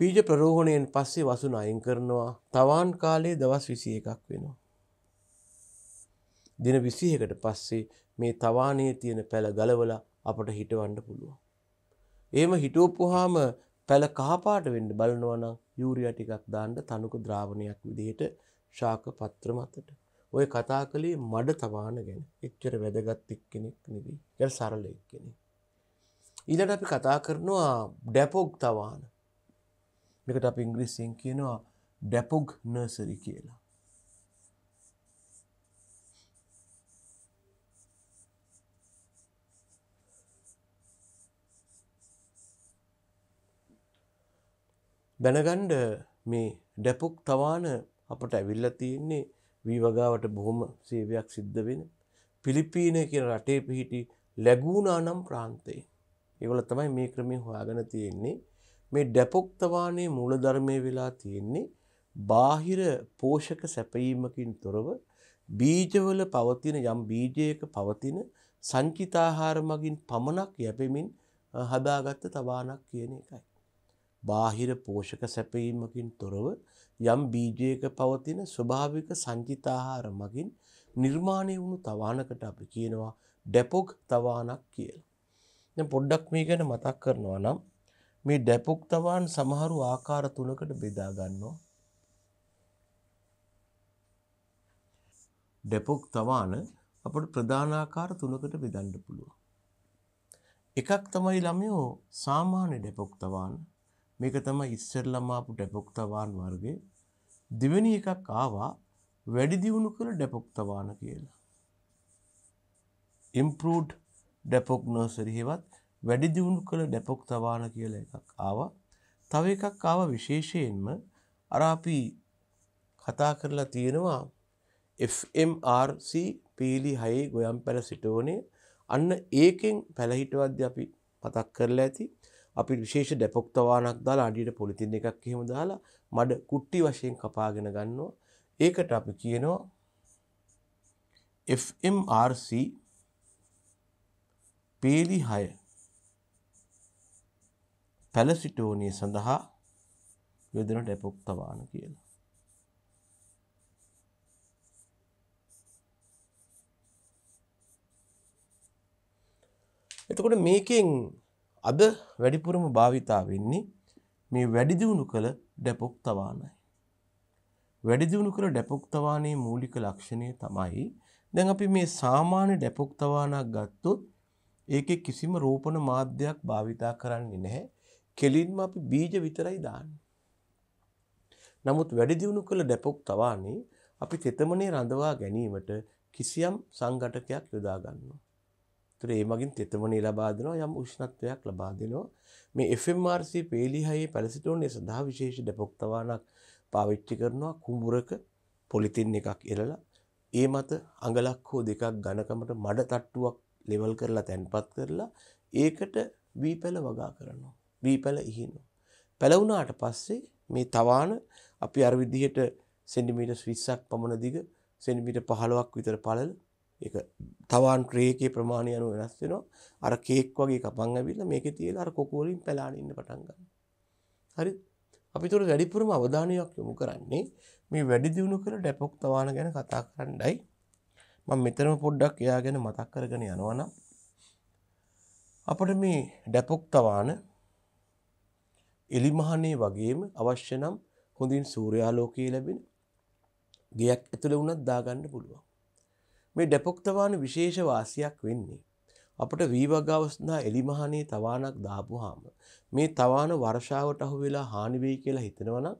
S1: පීජ ප්‍රරෝහණයෙන් පස්සේ වසුන අයින් කරනවා තවාන් කාලේ දවස් විසි එකක් වෙනවා. දින විසිහකට පස්සේ මේ තවානය තියෙන පැළ ගලවල අපට හිටවන්න පුළුව. ඒම හිටෝපුහාම පැළ කහපාට වෙන්ඩ බලනවනම් යුරිය ටිකක් දාන්ඩ තනුක ද්‍රාවණයක් විදිහට ශාක පත්‍ර මතට. ඔය කතා කළේ මඩ තවාන ගැන එච්චර වැදගත් එක්කෙනෙක් නෙවී ගැ සරල එක්කෙනෙ. ඉලට අපි කතා කරනවා ඩැපෝග් තවාන මේකට අප ඉංග්‍රීසියෙන් කියනවා ඩැපොග් නර්සරි කියලා. දැනගන්ඩ මේ ඩැපුක් තවාන අපට ඇවිල්ල තියෙන්නේ වීවගාවට බොහොම සේවයක් සිද්ධ වෙන පිලිපීනය කියන රටේ පිහිටි ලැගුණා නම් ප්‍රාන්තේ. ඒවල තමයි මේ ක්‍රමින් හොයාගන තියෙන්නේ මේ ඩැපොක්තවානයේ මූලධර්මය වෙලා තියෙන්නේ බාහිර පෝෂක සැපයීමකින් තොරව බීජවල පවතින යම් බීජයක පවතින සංචිතාහාර මගින් පමණක් යැපෙමින් හදාගත්ත තබානක් කියන එකයි. බාහිර පෝෂක සැපයීමකින් තොරව යම් බීජයක පවතින ස්වභාවික සංචිතාහාර මගින් නිර්මාණය වුණු තවානකට අපි කියනවා ඩැපොක් තවානක් කියලා. දැන් පොඩ්ඩක් මේ ගැන මතක් කරනවා නම් මේ ඩැපොක්තවාන් සමහරු ආකාර තුනකට බෙදා ගන්නවා. ඩැපොක්තවාන අපට ප්‍රධානාකාර තුනකට බෙදන්න පුළුවන්. එකක් තමයි ළමයෝ සාමාන්‍ය ඩැපොක්තවාන මේක තමයි ඉස්සෙල්ලම ආපු ඩැපොක්තවාන් වර්ගය. දෙවෙනි එකක් ආවා වැඩි දියුණු කළ ඩැපොක්තවාන කියලා. improved ඩැපොක් nursery හෙවත් වැඩිදිවුණු කළ ඩැපොක් තබාන කියල එකක් ආව තව එකක් ආව විශේෂයෙන්ම අරාපී කතා කරලා තියෙනවා FMRC පීලි හයේ ගොයම් පැළ සිටෝනේ අන්න ඒකෙන් පැළහිටවද්‍ය අපි පතක් කරලා ඇති අපි විශේෂ ඩැපොක්තවානක් දාලා අඩියට පොලිතින් එකක් එහෙම දාලා මඩ කුට්ටි වශයෙන් කපාගෙන ගන්නවා ඒකට අපි කියනවා FMRC පේලි 6 පැලසිටෝනිය සඳහා යොදනට එපොක්තවාන කියලා. එතකොට මේකෙන් අද වැඩිපුරම භාවිතා වෙන්නේ මේ වැඩිදියුණු කළ ඩැපොක්තවානයි. වැඩිදියුණු කළ ඩැපොක්තවානයේ මූලික ලක්ෂණය තමයි දැන් අපි මේ සාමාන්‍ය ඩැපොක්තවානක් ගත්තොත් ඒකේ කිසිම රෝපණ මාධ්‍යයක් භාවිතා කරන්නේ නැහැ. කෙලින්ම අපි බීජ විතරයි දාන්නේ. නමුත් වැඩි දියුණු කළ ඩැපොක් තවානේ අපි තෙතමනේ රඳවා ගැනීමට කිසියම් සංඝටකයක් යොදා ගන්නවා. ඒතර ඒ මගින් තෙතමනේ ලබා දෙනවා යම් උෂ්ණත්වයක් ලබා දෙනවා. මේ FMRC පේලිහයේ පැලසිටෝනේ සඳහා විශේෂ ඩැපොක් තවානක් පාවිච්චි කරනවා කුඹුරක පොලිතින් එකක් එරලා ඒ මත අඟලක් හෝ දෙකක් ඝනකමට මඩ තට්ටුවක් ලෙවල් කරලා තැන්පත් කරලා ඒකට වී පැල වගා කරනවා. බීපැල ඉහිනවා. පැලවුණාට පස්සේ මේ තවාන අපි අර විදිහට සෙන්ටිමීටර් 20ක් පමණ දිග සෙන්ටිමීටර් 15ක් විතර පළල ඒක තවාන් ට්‍රේකේ ප්‍රමාණය අනුව වෙනස් වෙනවා. අර කේක් වගේ කපන් ඇවිල්ලා මේකේ තියලා අර කොකු වලින් පැලාගෙන ඉන්න පටන් ගන්නවා. හරි. අපි උතර වැඩිපුරම අවධානයක් යොමු කරන්නේ මේ වැඩි දියුණු කර ඩැපොක් තවාන ගැන කතා කරන්නයි. මම මෙතනම පොඩ්ඩක් එයා ගැන මතක් කරගෙන යනවා නම් අපිට මේ ඩැපොක් තවාන එලිමහනේ වගේම අවශ්‍ය නම් හොඳින් සූර්යාලෝකයේ ලැබෙන ගෙයක් ඇතුළේ වුණත් දාගන්න පුළුවන්. මේ ඩැපොක්තවාන විශේෂ වාසියක් වෙන්නේ අපට වීවගාවස්නා එලිමහනේ තවානක් දාපුවාම මේ තවාන වර්ෂාවට අහු වෙලා හානි වෙයි කියලා හිතනවනම්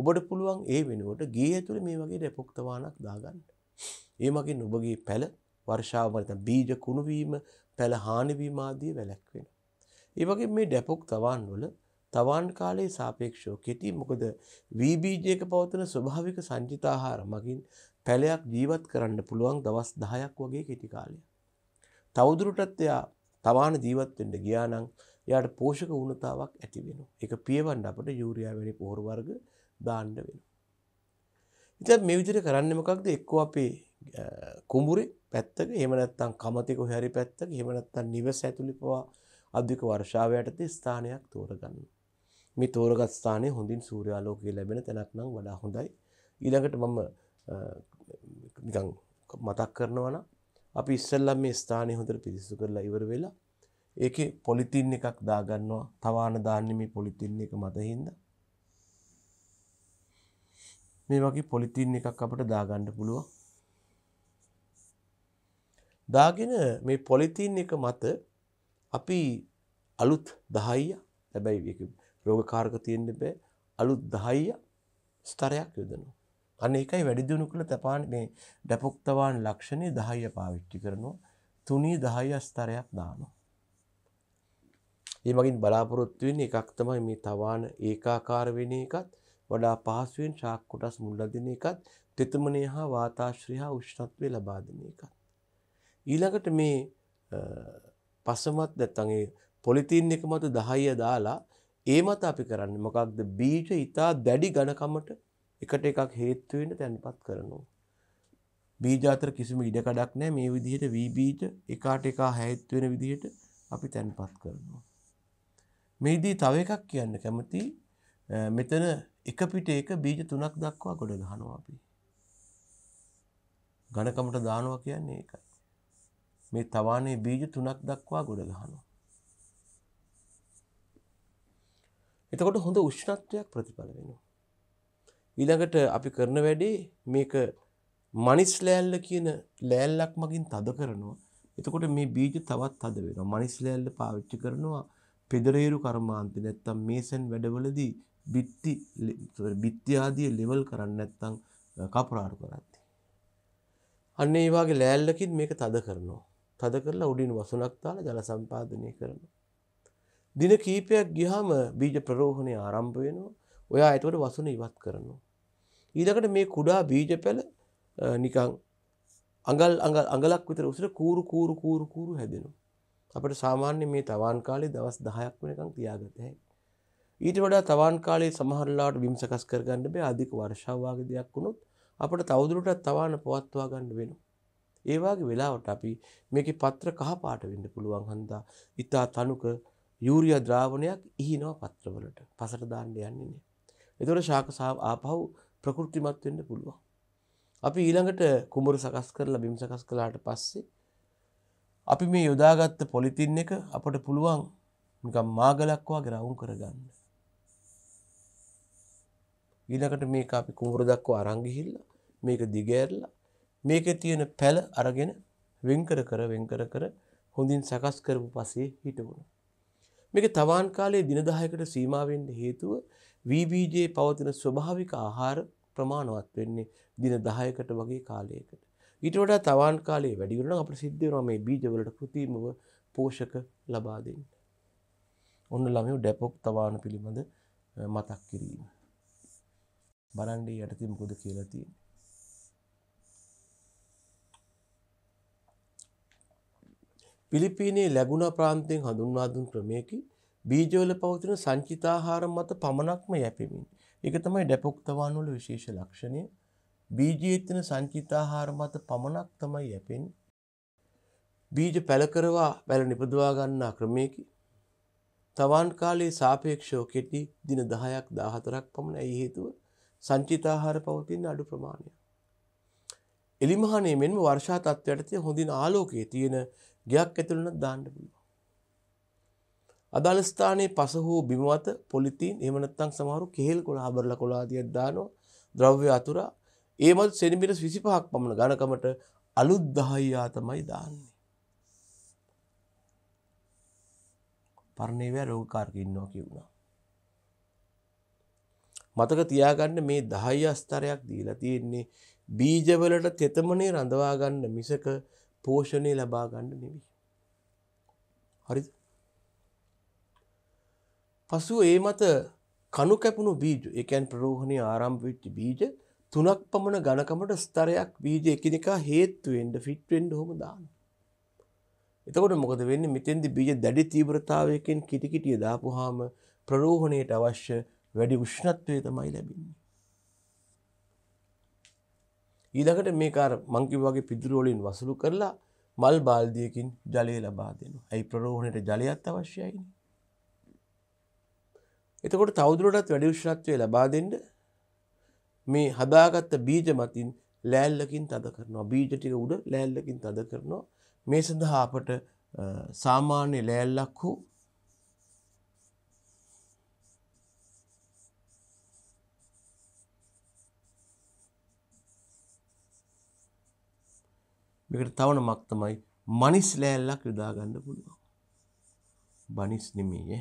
S1: ඔබට පුළුවන් ඒ වෙනුවට ගේ ඇතුළේ මේ වගේ ඩැපොක්තවානක් දාගන්න. ඒ මගින් ඔබගේ පැල වර්ෂාව නැත්නම් බීජ කුණු වීම පැල හානි වීම ආදී වැළැක්වෙනවා. ඒ වගේ මේ ඩැපොක් තවාන් වල තවාන් කාලයේ සාපේක්ෂව කෙටි මොකද වී බීජයක පවතින ස්වභාවික සංචිතාහාර මගින් පැලයක් ජීවත් කරන්න පුළුවන් දවස් 10ක් වගේ කෙටි කාලයක්. තවදුරටත් එයා තවාන ජීවත් වෙන්න ගියා නම් එයාට පෝෂක වුණතාවක් ඇති වෙනවා. ඒක පියවන්න අපිට යූරියා වැනි පොහොර වර්ග දාන්න වෙනවා. ඉතින් මේ විදිහට කරන්නේ මොකක්ද? එක්කෝ අපේ කුඹුරේ පැත්තක එහෙම නැත්නම් කමතේ කොහේ හරි පැත්තක එහෙම නැත්නම් නිවස ඇතුළේ පවා අධික වර්ෂාව යටතේ ස්ථානයක් තෝරගන්න. මේ තෝරගත් ස්ථානයේ හොඳින් සූර්යාලෝකය ලැබෙන තැනක් නම් වඩා හොඳයි. ඊළඟට මම නිකන් මතක් කරනවා නම් අපි ඉස්සෙල්ලා මේ ස්ථානය හොඳට පිරිසිදු කරලා ඉවර වෙලා ඒකේ පොලිතින් එකක් දාගන්නවා. තවාන දාන්නේ මේ පොලිතින් එක මත හින්දා. මේ වගේ පොලිතින් එකක් අපිට දාගන්න පුළුවන්. දාගෙන මේ පොලිතින් එක මත අපි අලුත් 10 හැබැයි රෝගකාරක තියෙන්න බෑ අලුත් දහයිය ස්තරයක් යොදනවා. අන්න ඒකයි වැඩි දියුණු කළ තපාන මේ ඩැපොක්තවාන් ලක්ෂණේ දහයිය පාවිච්චි කරනවා. තුනී දහයිය ස්තරයක් දානවා. ඒ මගින් බලාපොරොත්තු වෙන්නේ එකක් තමයි මේ තවාන ඒකාකාර වෙන එකත් වඩා පහසුවෙන් ශාක් කොටස් මුල්ලා දෙන එකත් තෙතමනය හා වාතාශ්‍රය හා උෂ්ණත්වය ලබා දෙන එකත් ඊළඟට මේ පසමත් නැත්තං ඒ පොලිතීන් එක මත 10 දාලා ඒ මත අපි කරන්නේ මොකක්ද බීජ ඉතා දැඩි ඝනකමට එකට එකක් හේතු වෙන්න තැන්පත් කරනවා. බීජ අතර කිසිම ඉඩකඩක් නැහැ මේ විදිහට වී බීජ එකාට එක හේතු වෙන විදිහට අපි තැන්පත් කරනවා. මේදී තව එකක් කියන්න කැමති මෙතන එක පිටේක බීජ තුනක් දක්වා ගොඩ ගහනවා අපි. ඝනකමට දානවා කියන්නේ ඒකයි. මේ තවානේ බීජ තුනක් දක්වා ගොඩ ගහනවා. එතකොට හොඳ උෂ්ණත්වයක් ප්‍රතිඵල වෙනවා. ඊළඟට අපි කරන වැඩේ මේක මනිස් ලෑල්ල කියන ලෑල්ලක් මගින් තද කරනවා. එතකොට මේ බීජ තවත් තද වෙනවා. මනිස් ලෑල්ල පාවිච්චි කරනවා පෙදරේරු කර්මාන්ත නැත්තම් මේසන් වැඩවලදී බිත්ති බිත්ති ආදී ලෙවල් කරන්න නැත්තම් කපරාරු කරද්දී. අන්න ඒ වගේ ලෑල්ලකින් මේක තද කරනවා. තද කරලා උඩින් වසනක් දාලා ජල සම්පාදනය කරනවා. දින කීපයක් ගියාම බීජ ප්‍රරෝහණය ආරම්භ වෙනවා. ඔයා එතකොට වසන ඉවත් කරනවා. ඊළඟට මේ කුඩා බීජ පැල නිකන් අඟල් අඟල් අඟලක් විතර උසට කූරු කූරු කූරු කූරු හැදෙනවා. අපිට සාමාන්‍ය මේ තවාන් කාලේ දවස් 10ක් වෙනකන් තියාගත හැකියි. ඊට වඩා තවාන් කාලේ සමහරලාට බිම් සකස් කරගන්න බෑ අධික වර්ෂාව වගේ දෙයක් වුණොත් අපිට තවදුරටත් තවාන පවත්වා ගන්න වෙනවා. ඒ වගේ වෙලාවට අපි මේකේ පත්‍ර කහ පාට වෙන්න පුළුවන් හන්දා. ඊට තනුක යූරියා ද්‍රාවණයක් ඉහිනවා පත්‍රවලට. පසට දාන්න යන්නේ නෑ. එතකොට ශාක ආපහු ප්‍රකෘතිමත් වෙන්න පුළුවන්. අපි ඊළඟට කුඹුර සකස් කරලා බිම් සකස් කළාට පස්සේ අපි මේ යොදාගත්ත පොලිතින් එක අපට පුළුවන් නිකම් මාගලක් වගේ රවුම් කරගන්න. ඊළඟට මේක අපි කුඹුර දක්වා අරන් ගිහිල්ලා මේක දිගෑරලා මේකේ තියෙන පැල අරගෙන වෙන්කර කර වෙන්කර කර හොඳින් සකස් කරපු පස්සේ හිටවුණා. මේක තවාන් කාලයේ දින 10කට සීමා වෙන්න හේතුව VBJ පවතින ස්වභාවික ආහාර ප්‍රමාණවත් වෙන්නේ දින 10කට වගේ කාලයකට. ඊට වඩා තවාන් කාලයේ වැඩි වෙනවා අපිට සිද්ධ වෙනවා මේ බීජ වලට કૃතිමව පෝෂක ලබා දෙන්න. ඔන්න ළමයෝ ඩැපොක් තවාන පිළිබඳ මතක් කිරීම. බලන්න යටතේ මොකද කියලා තියෙන්නේ. පිලිපීනයේ ලැගුණා ප්‍රාන්තයෙන් හඳුන්වා දුන් ක්‍රමයකි බීජවල පවතින සංචිතාහාර මත පමණක්ම යැපෙමින්. ඒක තමයි ඩැපොක්තවාන් වල විශේෂ ලක්ෂණය. බීජයේ තියෙන සංචිතාහාර මත පමණක් තමයි යැපෙන්නේ. බීජ පැල කරවා පැල නිපදවා ගන්නා ක්‍රමයකි. තවාන් කාලයේ සාපේක්ෂව කෙටි දින 10ක් 14ක් පමණ ඇයි හේතුව සංචිතාහාර පවතින අඩු ප්‍රමාණයක්. එලිමහනේ මෙන්ම වර්ෂා තත්ත්වයට හොඳින් ආලෝකයේ තියෙන ගෙයක් ඇතුළනත් දාන්න පුළුවන්. අදාළ ස්ථානයේ පස හෝ බිම මත පොලිතීන් එහෙම නැත්නම් සමහරු කෙහෙල් කොළ හබරලා කොළ ආදියක් දානවා ද්‍රව්‍ය අතුරා ඒ මත සෙනමිරස් 25ක් පමණ ඝනකමට අලුත් දහයියා තමයි දාන්නේ. පරණේවැ රෝගකාරක ඉන්නවා කියුණා. මතක තියාගන්න මේ දහයියා ස්තරයක් දීලා තියෙන්නේ බීජවලට තෙතමනේ රඳවා ගන්න මිසක පෝෂණය ලබා ගන්න නෙවී. හරි පසු ඒ මත කණු කැපුණු බීජ එකැන් ප්‍රරෝහණය ආරම්භවිච්චි බීජ තුනක් පමණ ගණකමට ස්තරයක් බීජ එකනිකා හේත්තුවෙන්ට ෆිට්වෙන්ඩ හොම දාන්න. එතකොට මොකද වෙන්න මෙතෙන්දි බීජ දැඩි තීව්‍රතාවයකෙන් කිටිකිටිය දාපුහාම ප්‍රරෝහණයට අවශ්‍ය වැඩි උෂ්ණත්වය තමයි ලැබින්නේ. ඊළඟට මේක අර මං කිව්වා වගේ පිදුරු වලින් වසලු කරලා මල් බාල්දියකින් ජලය ලබා දෙනවා. ඇයි ප්‍රරෝහණයට ජලයත් අවශ්‍යයිනේ. එතකොට තවදුරටත් වැඩි උෂ්ණත්වය ලබා දෙන්න මේ හදාගත්ත බීජ මතින් ලෑල්ලකින් තද කරනවා. බීජ ටික උඩ ලෑල්ලකින් තද කරනවා. මේ සඳහා අපට සාමාන්‍ය ලෑල්ලක් හෝ මේකට තවන මක් තමයි මනිස් ලෑල්ලක් යොදා ගන්න පුළුවන්. බනිස් නෙමෙයි ඈ.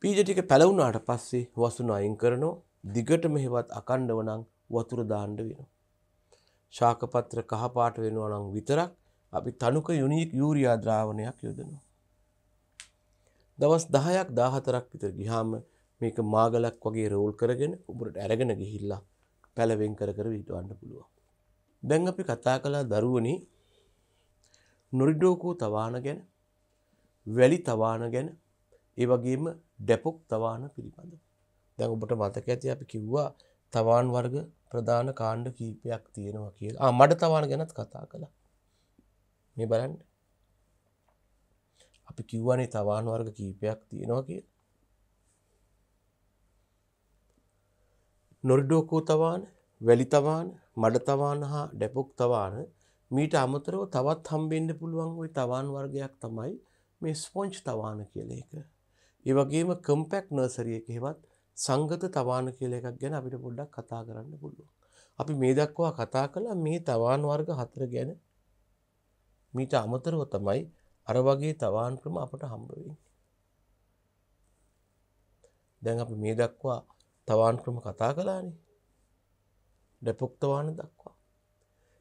S1: පීජ ටික පැලවුණාට පස්සේ වසුන අයින් කරනවා. දිගටම හෙවත් අකණ්ඩව නම් වතුර දාන්න වෙනවා. ශාකපත්‍ර කහපාට වෙනවා නම් විතරක් අපි තනුක යුනික් යූරියා ද්‍රාවණයක් යොදනවා. දවස් 10ක් 14ක් විතර ගියාම මේක මාගලක් වගේ රෝල් කරගෙන උඹට ඇරගෙන ගිහිල්ලා පැලවෙන් කර කර විටවන්න පුළුවන්. දැන් අපි කතා කලා දරුවන නොරිඩෝකෝ තවාන ගැන වැලි තවාන ගැන ඒවගේම ඩැපොක් තවාන පිළිබඳ. දැන් ඔබට මතක ඇති අපි කිව්වා තවාන් වර්ග ප්‍රධාන කාණ්ඩ කීපයක් තියෙනවා කියලා මඩ තවාන ගැනත් කතා කළා මේ බලන්න අපි කිව්වනේ තවාන් වර්ග කීපයක් තියෙනවා කියලා නොරිඩෝකෝ තවාන වැලිතවාන මඩතවාන හා ඩැපොක් තවාන මීට අමතරව තවත් හම්බෙන්ඩ පුළුවන් ඔයි තවාන් වර්ගයක් තමයි මේ ස්පොංච් තවාන කියල එක. ඒවගේම කම්පැක් නර්සරියක හෙවත් සංගත තවාන කියල එකක් ගැන අපිට පොඩ්ඩක් කතා කරන්න පුළුවන්. අපි මේ දක්වා කතා කළ මේ තවාන් වර්ග හතර ගැන මීට අමතරව තමයි අර වගේ තවාන් ප්‍රම අපට හම්බවෙන්නේ. දැන් අප මේ දක්වා තවාන් ක්‍රම කතා කලානේ ඩැපොක්තවාන දක්වා.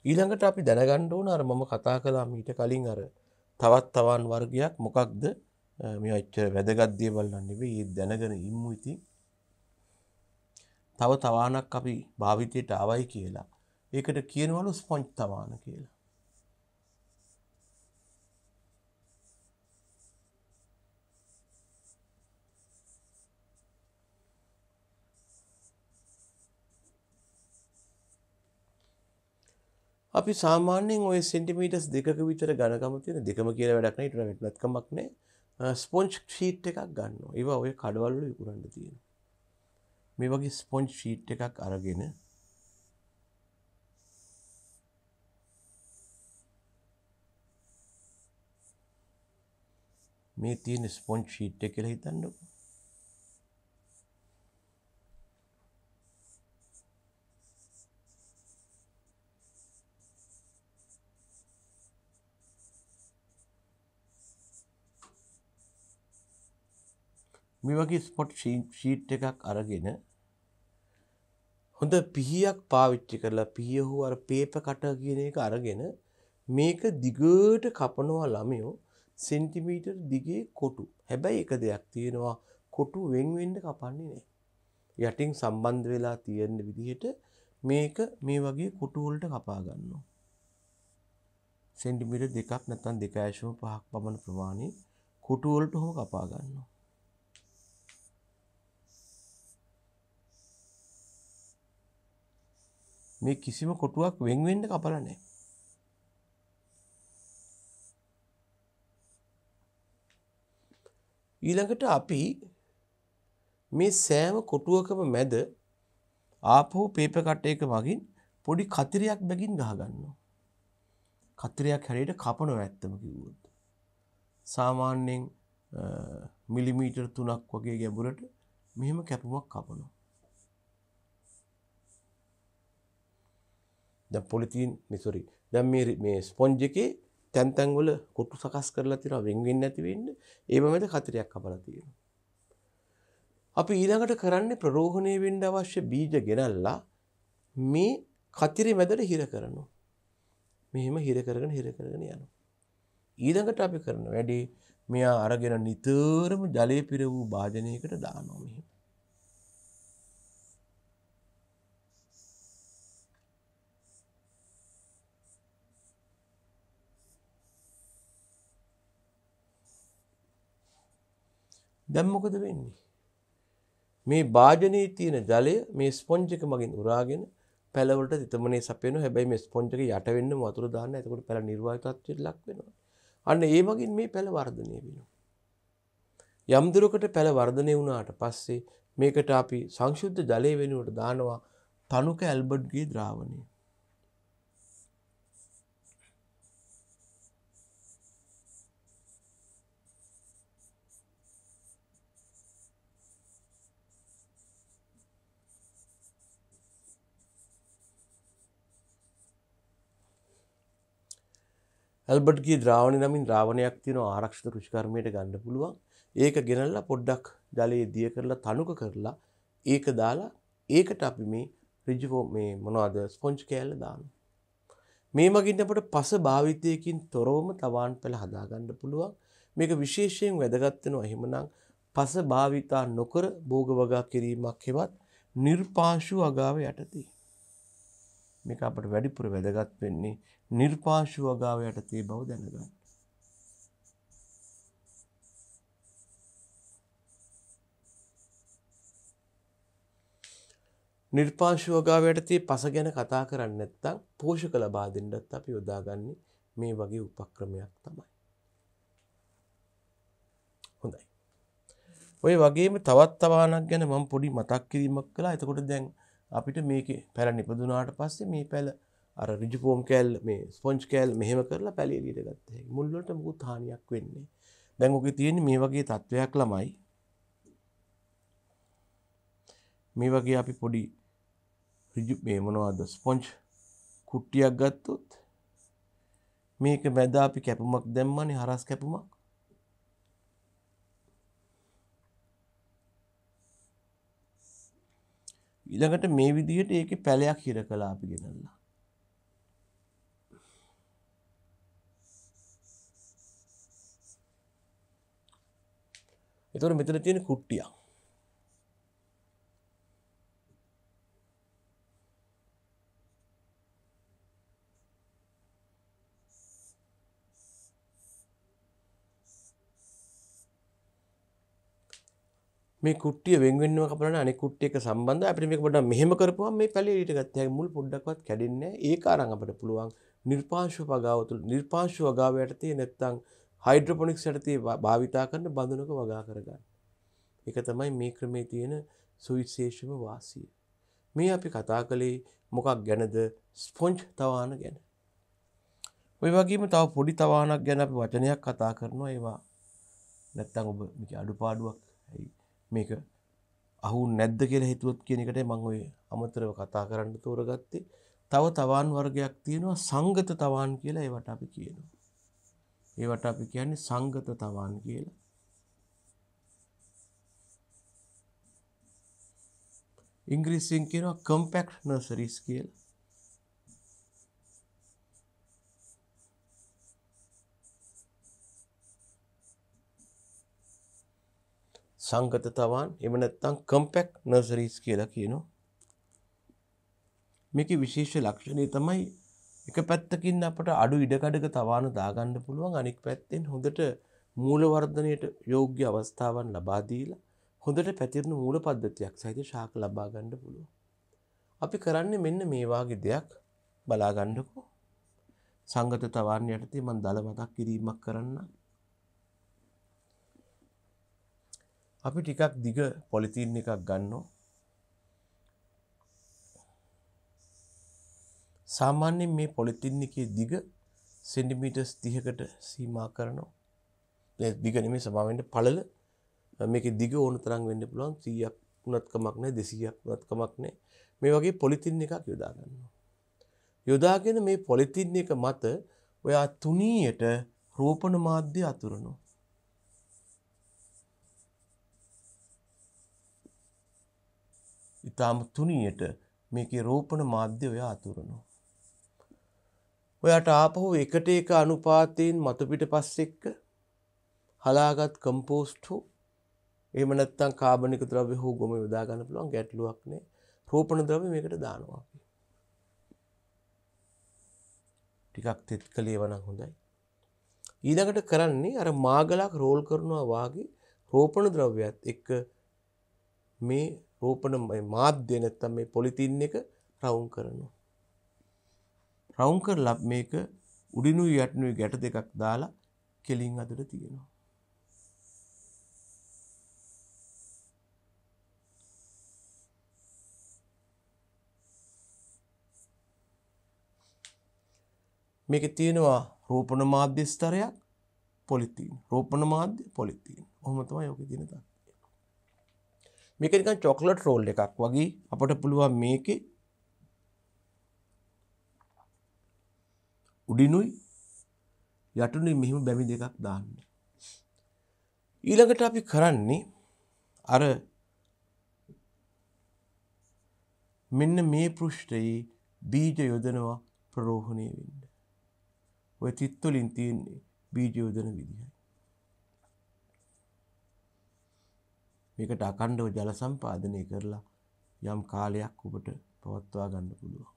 S1: ඊළඟට අපි දැනගණ්ඩෝන අර මම කතා කලා මීට කලින් අර තවත් තවන් වර්ගයක් මොකක්ද මේ අච්චර වැදගත්දය බලන්නන්නව ඒ දැනගෙන ඉම්ම ඉති තව තවානක් අපි භාවිතයට අවයි කියලා ඒකට කියනවලු ස්පොන්ච් තවාන කියලා අපි සාමාන්‍යෙන් ඔය සෙන්ටිමීටස් දෙක විතර ගනකම තියෙන දෙකම කියල වැඩක්න ඉටන වෙටනත්කමක්නේ ස්පොංච් ෂීට් එකක් ගන්න ඒවා ඔය කඩවල්ල විකුරන්න තියෙන මේ වගේ ස්පොංච් ෂීට් එකක් අරගෙන මේ තියෙන ස්පොංච් ෂීට් එක කියලා හිතන්නකෝ මේ වගේ ස්පොට් ෂීට් එකක් අරගෙන හොඳ පිහියක් පාවිච්චි කරලා පියහු අර පේප කට කියන එක අරගෙන මේක දිගට කපනවා ළමයෝ සෙන්ටිමීටර් දිගේ කොටු හැබැයි එක දෙයක් තියෙනවා කොටු වෙන්වෙන්ඩ කපන්නේ නෑ. යටින් සම්බන්ධ වෙලා තියෙන්න විදිහට මේක මේ වගේ කොටුවල්ට කපාගන්නවා. සෙන්ටිමිට දෙකක් නැතන් දෙකෑශම පහක් පමණ ප්‍රමාණය කොටුවල්ට හෝ කපාගන්නවා. මේ කිසිම කොටුවක් වෙන් වෙන්න කපලා නැහැ. ඊළඟට අපි මේ සෑම කොටුවකම මැද ආපහු පේපර් කට් එක වගින් පොඩි කතිරයක් බැගින් ගහගන්නවා. කතිරයක් හැරෙට කපනවා ඇත්තම කිව්වොත්. සාමාන්‍යයෙන් මිලිමීටර් 3ක් වගේ ගැඹුරට මෙහෙම කැපුමක් කපනවා. දැන් පොලිතීන් මේ සෝරි දැන් මේ මේ ස්පොන්ජ් එකේ තැන් තැන් වල කොටු සකස් කරලා තියෙනවා වෙන් වෙන්නේ නැති වෙන්න ඒව මැද කතරයක් කපලා තියෙනවා. අපි ඊළඟට කරන්නේ ප්‍රරෝහණය වෙන්න අවශ්‍ය බීජ ගෙනල්ලා මේ කතරේ මැදට හිර කරනවා. මෙහෙම හිර කරගෙන හිර කරගෙන යනවා. ඊළඟට අපි කරන වැඩේ මෙයා අරගෙන නිතරම ජලය පිර වූ භාජනයකට දානවා මෙහෙම. දැන් මොකද වෙන්නේ? මේ භාජනයේ තියෙන ජලය මේ ස්පොන්ජ් එක මගින් උරාගෙන පැලවලට තිතමනේ සපයනවා. හැබැයි මේ ස්පොන්ජ් එක යට වෙන්න වතුර දාන්න. එතකොට පැල නිර්වාය තත්ත්වයට ලක් වෙනවා. අන්න ඒ වගින් මේ පැල වර්ධනය වෙනවා. යම් දුරකට පැල වර්ධනය වුණාට පස්සේ මේකට අපි සංශුද්ධ ජලය වෙනුවට දානවා තනුක ඇල්බර්ට්ගේ ද්‍රාවණය. ඇල්බට්ගේ ද්‍රාවණ නමින් ද්‍රාවණයක් තියෙන ආරක්ෂිත කෘෂිකර්මයට ගන්න පුළුවන් ඒක ගෙනල්ලා පොඩ්ඩක් ජලයේ දිය කරලා තනුක කරලා ඒක දාලා ඒකට අපි මේ රිජිවෝ මේ මොනවාද ස්පොංච් කෑල්ල දාන මේ මගින් අපට පස භාවිතයකින් තොරවම තවාන් පෙළ හදාගන්න පුළුවන් මේක විශේෂයෙන් වැදගත්වෙනවා එහෙමනම් පස භාවිතා නොකර භෝග වගා කිරීමක් හෙවත් නිර්පාශු අගාව යටතේ මේක අපට වැඩිපුර වැදගත් වෙන්නේ නිර්පාශුව ගාව යටතේ බව දැනගන්න. නිර්පාශුව ගාව යටතේ පස ගැන කතා කරන්න නැත්තම් පෝෂක ලබා දෙන්නත් අපි යොදාගන්නේ මේ වගේ උපක්‍රමයක් තමයි. හොඳයි. ඔය වගේම තවත් තවානක් ගැන මම පොඩි මතක් කිරීමක් කළා. එතකොට දැන් අපිට මේකේ පැල නිපදුනාට පස්සේ මේ පැල අර රිජිපෝම් කෑල් මේ ස්පොංච් කෑල් මෙහෙම කරලා පැලියලීට ගත්තේ මුල්ලට මුකුත් හානියක් වෙන්නේ දැන්ගක තියෙන මේ වගේ තත්ත්වයක් ළමයි මේ වගේ අපි පොඩි රිජු මේ මොනවාද ස්පොංච් කුට්ටියක් ගත්තොත් මේක මැද අපි කැපුමක් දැම්මනේ හරස් කැපුමක් ඊළඟට මේ විදිහට ඒකේ පැලයක් හිර කළා අපි ගෙනල්ලා එතකොට මෙතන තියෙන කුට්ටියක්. මේ කුට්ටිය වෙන් වෙනම කපලා අනිත් කුට්ටිය එක සම්බන්ධව අපිට මේක පොඩ්ඩක් මෙහෙම කරපුවම මේ පැලේ ඊට ගත්තා මුල් පොඩ්ඩක්වත් කැඩෙන්නේ නැහැ. ඒක අරන් අපිට පුළුවන් නිර්පාංශව වගාව තුළ නිර්පාංශව වගාව යටතේ නැත්තම් හයිඩ්‍රොපොනික්ස් යටතේ භාවිතා කරන බඳුනක වගා කරගන්න. එක තමයි මේ ක්‍රමේ තියෙන සුවිශේෂම වාසිය. මේ අපි කතා කළේ මොකක් ගැනද ස්පොංච් තවාන ගැන. ඔය වගේම තව පොඩි තවානක් ගැන අපි වචනයක් කතා කරනවා ඒවා නැත්තං ඔබ මේක අඩුපාඩුවක් ඇයි මේක අහු නැද්ද කියලා හිතුවත් කියන එකට මම ඔය අමතරව කතා කරන්න තෝරගත්තේ තව තවාන් වර්ගයක් තියෙනවා සංගත තවාන් කියලා ඒවට අපි කියනවා ඒවට අපි කියන්නේ සංගත තවන් කියලා. ඉංග්‍රීසියෙන් කියනවා compact nurseries කියලා. සංගත තවන් එම නැත්තම් compact nurseries කියලා කියනවා. මේකේ විශේෂ ලක්ෂණය තමයි එක පැත්තකින් අපට අඩු ඉඩකඩක තවාන දාගන්න පුළුවන් අනික් පැත්තෙන් හොඳට මූලවර්ධනයට යෝග්‍ය අවස්ථාවන් ලබාදීලා හොඳට පැතිරණ මූල පද්ධතියක් සහිත ශාක ලබාගණ්ඩ පුළුව. අපි කරන්න මෙන්න මේවාගේ දෙයක් බලාගණ්ඩකෝ සංගත තවාන්න යටති මන් දළ මතක් කිරීමක් කරන්න. අපි ටිකක් දිග පොලිතින් එකක් ගන්නෝ සාමාන්‍යයෙන් මේ පොලිතින් එකේ දිග සෙන්ටිමීටර්ස් 30කට සීමා කරනවා. ඒ දිග නෙමෙයි සමාවෙන්න පළල මේකේ දිග ඕන තරම් වෙන්න පුළුවන් 100ක් වුණත් කමක් නැහැ 200ක් වුණත් කමක් නැහැ. මේ වගේ පොලිතින් එකක් යොදා ගන්නවා. යොදාගෙන මේ පොලිතින් එක මත ඔයා තුනීයට රෝපණ මාධ්‍ය අතුරනවා. ඊටාම තුනියට මේකේ රෝපණ මාධ්‍ය ඔයා අතුරනවා. ඔයාට ආපහු එකට එක අනුපාතයෙන් මතුපිට පස් එක්ක හලාගත් කම්පෝස්ට් හෝ එහෙම නැත්නම් කාබනික ද්‍රව්‍ය හෝ ගොම යොදා ගන්න පුළුවන් ගැටලුවක් නෑ. රෝපණ ද්‍රව්‍ය මේකට දානවා අපි. ටිකක් තෙත් කලේව නම් හොඳයි. ඊළඟට කරන්නේ අර මාගලක් රෝල් කරනවා වාගේ රෝපණ ද්‍රව්‍යයත් එක්ක මේ රෝපණ මාධ්‍ය නැත්තම් මේ පොලිතින් එක රවුම් කරනවා. රවුම් කරලා මේක උඩිනුයි යටිනුයි ගැට දෙකක් දාලා කෙලින් අතට තියෙනවා. මේක තියෙනවා රෝපණ මාධ්‍ය ස්තරයක් පොලිතීන් රෝපණ මාධ්‍ය පොලිතීන් ඔහොම තමයි ඔක තියෙන තත්ත්වය මේක නිකන් චොක්ලට් රෝල් එකක් වගේ අපට පුළුවන් මේකේ උඩිනුයි යටනුයි මෙහිම බැමි දෙකක් දාන්න. ඊළඟට අපි කරන්නේ අර මෙන්න මේ පෘෂ්ඨයේ බීජ යොදනවා ප්‍රරෝහණය වෙන්න. ඔය තිත්තුලින් තියෙන්නේ බීජ යොදන විදිහයි. මේකට අකණ්ඩව ජල සම්පාදනය කරලා යම් කාලයක් ඔබට පවත්වා ගන්න පුළුවන්.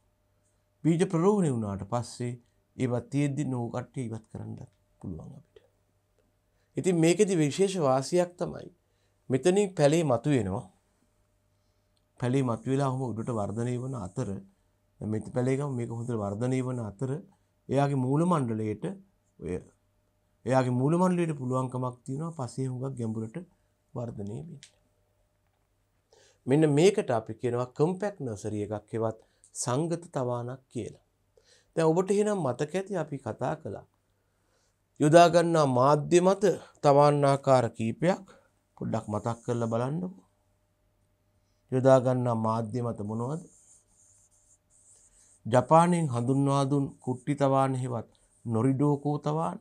S1: බීජ ප්‍රරෝහණය වුණාට පස්සේ ඒවත් තියෙද්දි නෝකට්ට ඉවත් කරන්න පුළුවන් අපිට. ඉතින් මේකෙදි විශේෂ වාසියක් තමයි. මෙතනින් පැලේ මතු වෙනවා. පැලේ මතු වෙලා හොම උඩට වර්ධනය වන අතර මෙති පැලේකම මේක හොඳට වර්ධනය වන අතර එයාගේ මූල මණ්ඩලයට ඔය එයාගේ මූල මණ්ඩලයට පුළුවන්කමක් තියෙනවා පස්සේ හුඟක් ගැඹුරට වර්ධනය වෙන්න. මෙන්න මේකට අපි කියනවා කම්පැක්ට් නර්සරි එකක් හෙවත් සංගත තවානක් කියලා. දැන් ඔබට එහෙනම් මතක ඇති අපි කතා කළා. යොදා ගන්නා මාධ්‍ය මත තමාන්නාකාර කීපයක් පොඩ්ඩක් මතක් කරලා බලන්නකෝ. යොදා ගන්නා මාධ්‍ය මත මොනවද? ජපානයෙන් හඳුන්වා දුන් කුට්ටි තවාන හේවත් නොරිඩෝකෝ තවාන.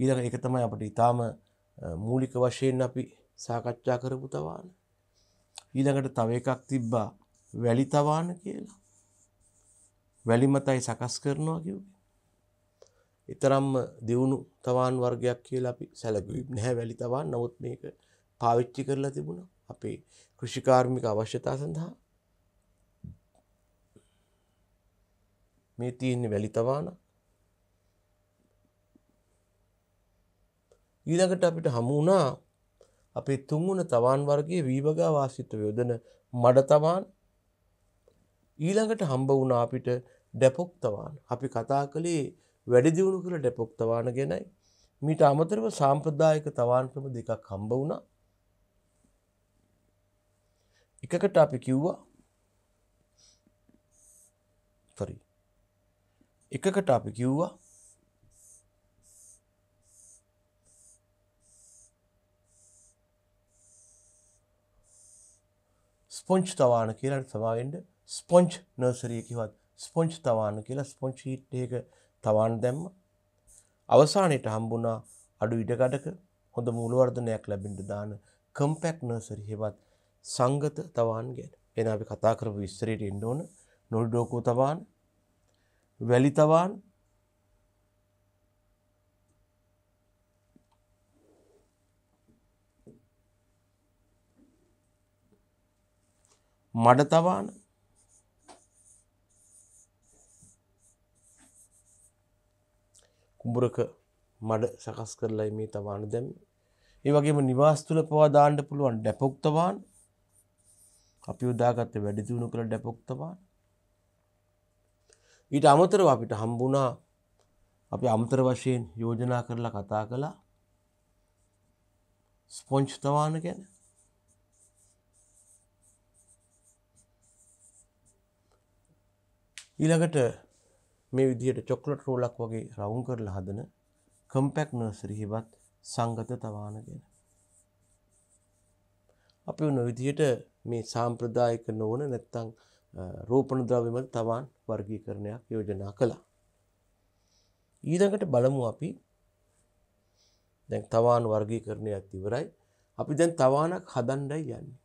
S1: ඊළඟ එක තමයි අපිට ඊටාම මූලික වශයෙන් අපි සාකච්ඡා කරපු තවාන. ඊළඟට තව එකක් තිබ්බා වැලි තවාන කියලා. වැලි මතයි සකස් කරනවා කිව්වේ. ඊතරම්ම දියුණු තවාන් වර්ගයක් කියලා අපි සැලකුවේ නැහැ වැලි තවාන්. නමුත් මේක පාවිච්චි කරලා තිබුණා අපේ කෘෂිකාර්මික අවශ්‍යතා සඳහා. මේ තියෙන්නේ වැලි තවාන. ඊළඟට අපිට හමු වුණා අපේ තුන්වන තවාන් වර්ගයේ වීවගා වාසිත්ව යොදන මඩ තවාන් ඊළඟට හම්බ වුණා අපිට ඩැපොක්තවාන. අපි කතා කළේ වැඩිදිවුණු කළ ඩැපොක්තවාන ගැනයි. මීට අමතරව සාම්ප්‍රදායක තවාන්ක්‍රම දෙකක් හම්බ වුණා. එකකට අපි කිව්වා සොරි. එකකට අපි කිව්වා ස්පොංච් තවාන කියලා සමාවෙන්ට ස්පොංච් නර්සරිය කිවත් ස්පොංච් තවාන්න කියලා ස්පොංච් හිට් එක තවාන් දැම්ම අවසානයට හම්බුණා අඩු ඉඩකඩක හොඳ මුළුවර්ධනයක් ලැබිට දාන කම්පැක් නර්සරි හෙවත් සංගත තවාන් ගැන එන අපි කතා කරපු විස්තරයට එන්න ඕන නොල්ඩෝකෝ තවාන් වැලි තවාන් මඩ තවාන කුඹරක මඩ සකස් කරලා මේ තවාන දැම් ඒ වගේම නිවාස් තුළ පවා දාන්න පුළුවන් ඩැපොක්තවාන් අපි උදාගත්ත වැඩි දියුණු කළ ඩැපොක්තවාන් ඊට අමතරව අපිට හම්බුණා අපි අමතර වශයෙන් යෝජනා කරලා කතා කළා ස්පොංච්තවාන ගැන ඊළඟට මේ විදිහට චොක්ලට් රෝලක් වගේ රවුන් කරලා හදන කම්පැක් නර්සරි හිවත් සංගත තවානගෙන. අපි වන විදිහට මේ සාම්ප්‍රදායක නොවන නැත්තං රෝපණ ද්‍රවමල් තවාන් වර්ගීකරණයක් යෝජනා කළා. ඊදඟට බලමු අපි දැන් තවාන් වර්ගීකරණයක් තිවරයි අපි දැන් තවානක් හදන්ඩයි යන්නේ.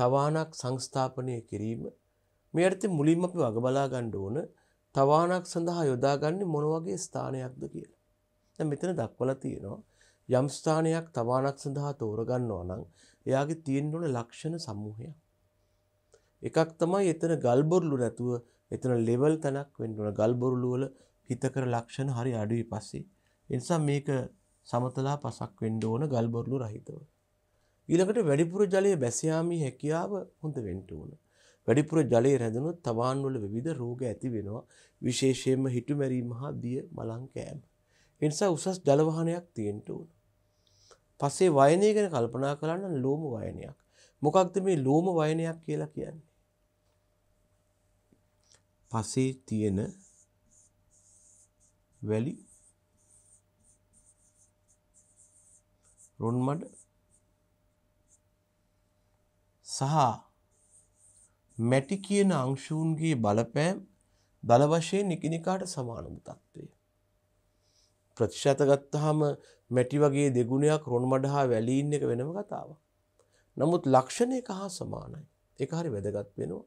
S1: තවානක් සංස්ථාපනය කිරීම මේ අර්ථ මුලින්ම අපි වගබලා ගණ්ඩ ඕන තවානක් සඳහා යොදාගන්නේ මොන වගේ ස්ථානයක්ද කියලා. දැන් මෙතන දක්වලා තියෙනවා යම් ස්ථානයක් තවානක් සඳහා තෝරගන්නවා නම් එයාගේ තියෙන්න ඕන ලක්ෂණ සමූහයක්. එකක් තමයි එතන ගල්බොරළු නැතුව එතන ලෙවල් තැනක් වෙන්න ඕන ගල්බොරළු වල හිතකර ලක්ෂණ හරි අඩුයි පස්සේ. ඒ නිසා මේක සමතලා පසක් වෙන්න ඕන ගල්බොරළු රහිතව. ඊළඟට වැඩිපුර ජලය බැස හැකියාව හොඳ වෙන්න ඕනේ. වැඩිපුර ජලය රැඳුණොත් තවාන්වල විවිධ රෝග ඇති වෙනවා විශේෂයෙන්ම හිටුමැරීම හා දිය මලං කෑම. ඒ නිසා උසස් ජල වහනයක් තියෙන්න ඕන. පස්සේ වයනය ගැන කල්පනා කරලා නම් ලෝම වයනයක්. මොකක්ද මේ ලෝම වයනයක් කියලා කියන්නේ? පසේ තියෙන වැලි රොන්මඩ සහ මැටි කියන අංශූන්ගේ බලපෑම් දල වශයෙන් එකිනෙකාට සමාන තත්ත්වය. ප්‍රතිශත ගත්තාම මැටි වගේ දෙගුණයක් රොන්මඩ හා වැලී ඉන්න එක වෙනම කතාවක්. නමුත් ලක්ෂණ එක හා සමානයි. ඒක හරි වැදගත් වෙනවා.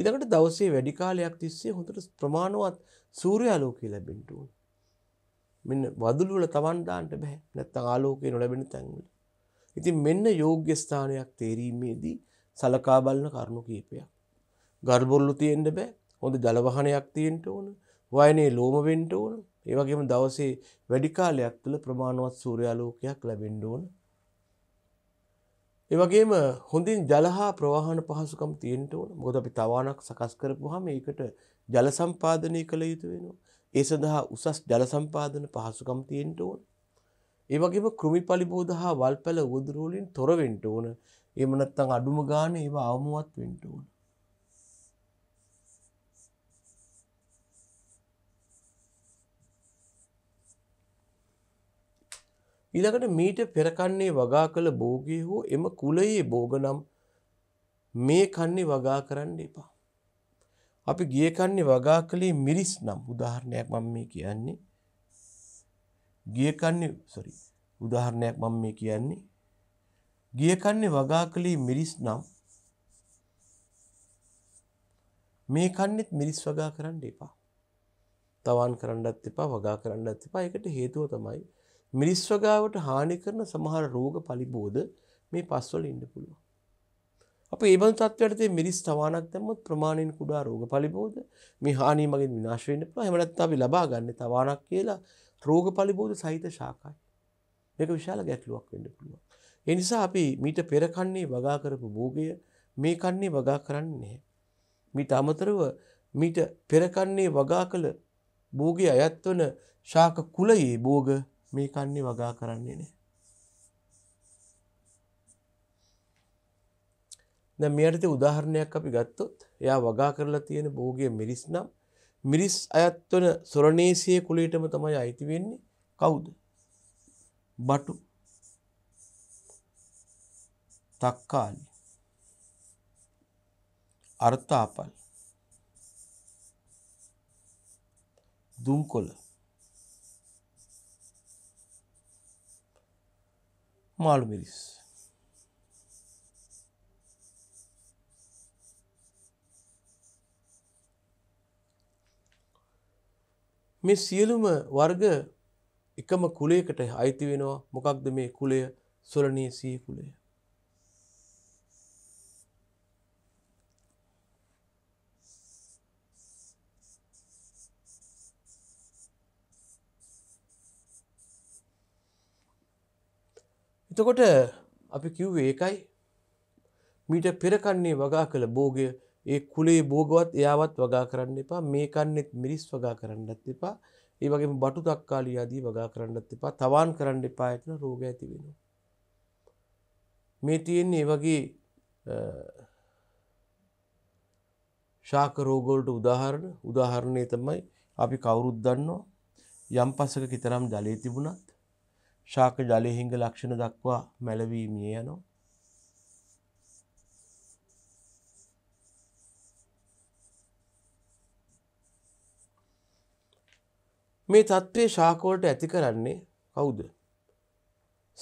S1: ඊළඟට දවසේ වැඩි කාලයක් තිස්සේ හොඳට ප්‍රමාණවත් සූර්යාලෝකය ලැබෙන්න ඕන. මෙන්න වදුළු වල තවන් දාන්න බෑ. නැත්තම් ආලෝකය නොලැබෙන තැන්වල. ඉතින් මෙන්න යෝග්‍ය ස්ථානයක් තේරීමේදී සලකා බලන කරුණු කීපයක්. ගල්බොල්ලු තියෙන්ට බෑ හොඳ ජලවහනයක් තියෙන්ට ඕන වයනේ ලෝම වෙන්ට ඕන ඒවගේම දවසේ වැඩිකාලයක් තුළ ප්‍රමාණුවත් සූරයාලෝකයක් ලැබෙන්ඩ ඕන ඒවගේම හොඳින් ජලහා ප්‍රවාහන පහසුකම් තියෙන්ට ඕන මොද අපි තවානක් සකස් කරපුහම ඒකට ජල සම්පාදනය කළ යුතු වෙනවා ඒ සඳහා උසස් ජල සම්පාදන පහසුකම් තියෙන්ට ඕන ඒවගේම කෘමි පලිබෝධ හා වල් පැල උදුරුවලින් තොරවෙන්ට ඕන එමනත්තං අඩුම ගාන ඒවා අවමුවත් වෙන්ට ඕන ඊළඟට මීට පෙරකන්නේ වගා කළ භෝගී හෝ එම කුලයේ භෝග නම් මේ කන්නේ වගා කරන්න එපා. අපි ගිය කන්නේ වගා කළේ මිරිස් නම් උදාහරණයක් මම මේ කියන්නේ. ගිය කන්නේ sorry උදාහරණයක් මම මේ කියන්නේ. ගිය කන්නේ වගා කළේ මිරිස් නම් මේ කන්නේත් මිරිස් වගා කරන්න එපා. තවන් කරන්නත් එපා වගා කරන්නත් එපා. ඒකට හේතුව තමයි මිරිස්වගාවට හානි කරන සමහර රෝග පලිබෝධ මේ පස්වල ඉන්න පුළුව. අප ඒබන් තත්වයටතේ මිරිස් තවානක් දැමත් ප්‍රමාණයෙන් කුඩා රෝග පලිබෝධ මේ හානී මගින් විනාශවෙන්න පුළ හැමටත් අපි ලබා ගන්න තවානක් කියලා රෝග පලිබෝධ සහිත ශාකයි. මේක විශාල ගැටලුවක් වෙන්න පුළුවන්. එනිසා අපි මීට පෙරකන්නේ වගා කරපු භෝගය මේ කන්නේ වගා කරන්නේ. මීට අමතරව මීට පෙරකන්නේ වගා කළ භෝගය අයත්වන ශාක කුලයේ භෝග මේ කන්නේ වගා කරන්නේ නෑ. දැන් මේ අරදී උදාහරණයක් අපි ගත්තොත් එයා වගා කරලා තියෙන භෝගයේ මිරිස් නම් මිරිස් අයත් වන සොරණේසියේ කුලයටම තමයි අයිති වෙන්නේ කවුද? බටු තක්කාලි අර්ථාපල් දුම්කොළ මාළු මිරිස්. මේ සියලුම වර්ග එකම කුලයකට අයිති වෙනවා මොකක්ද මේ කුලය සොලනී සී කුලය. එතකොට අපි කිව්ව ඒකයි මීට පෙරකන්නේ වගා කළ බෝගය ඒ කුලේ බෝගවත් එයාවත් වගා කරන්න එපා මේ කන්නෙත් මිරිස් වගා කරන්නත් එපා ඒ වගේ බටු තක්කාලි ආදී වගා කරන්නත් එපා තවාන් කරන්න එපා ඇතින රෝග ඇති වෙන මේ තියෙන්නේ වගේ ශාක රෝගෝල්ට උදාහරණ උදාහරණය තමයි අපි කවුරුත් දන්නවා යම් පසක කිතරම් ජලය තිබුණා ශාක ජලහිංග ලක්ෂණ දක්වා මැලවීමිය යනවා. මේ තත්ත්වය ශාකෝලට ඇති කරන්නේ කවුද.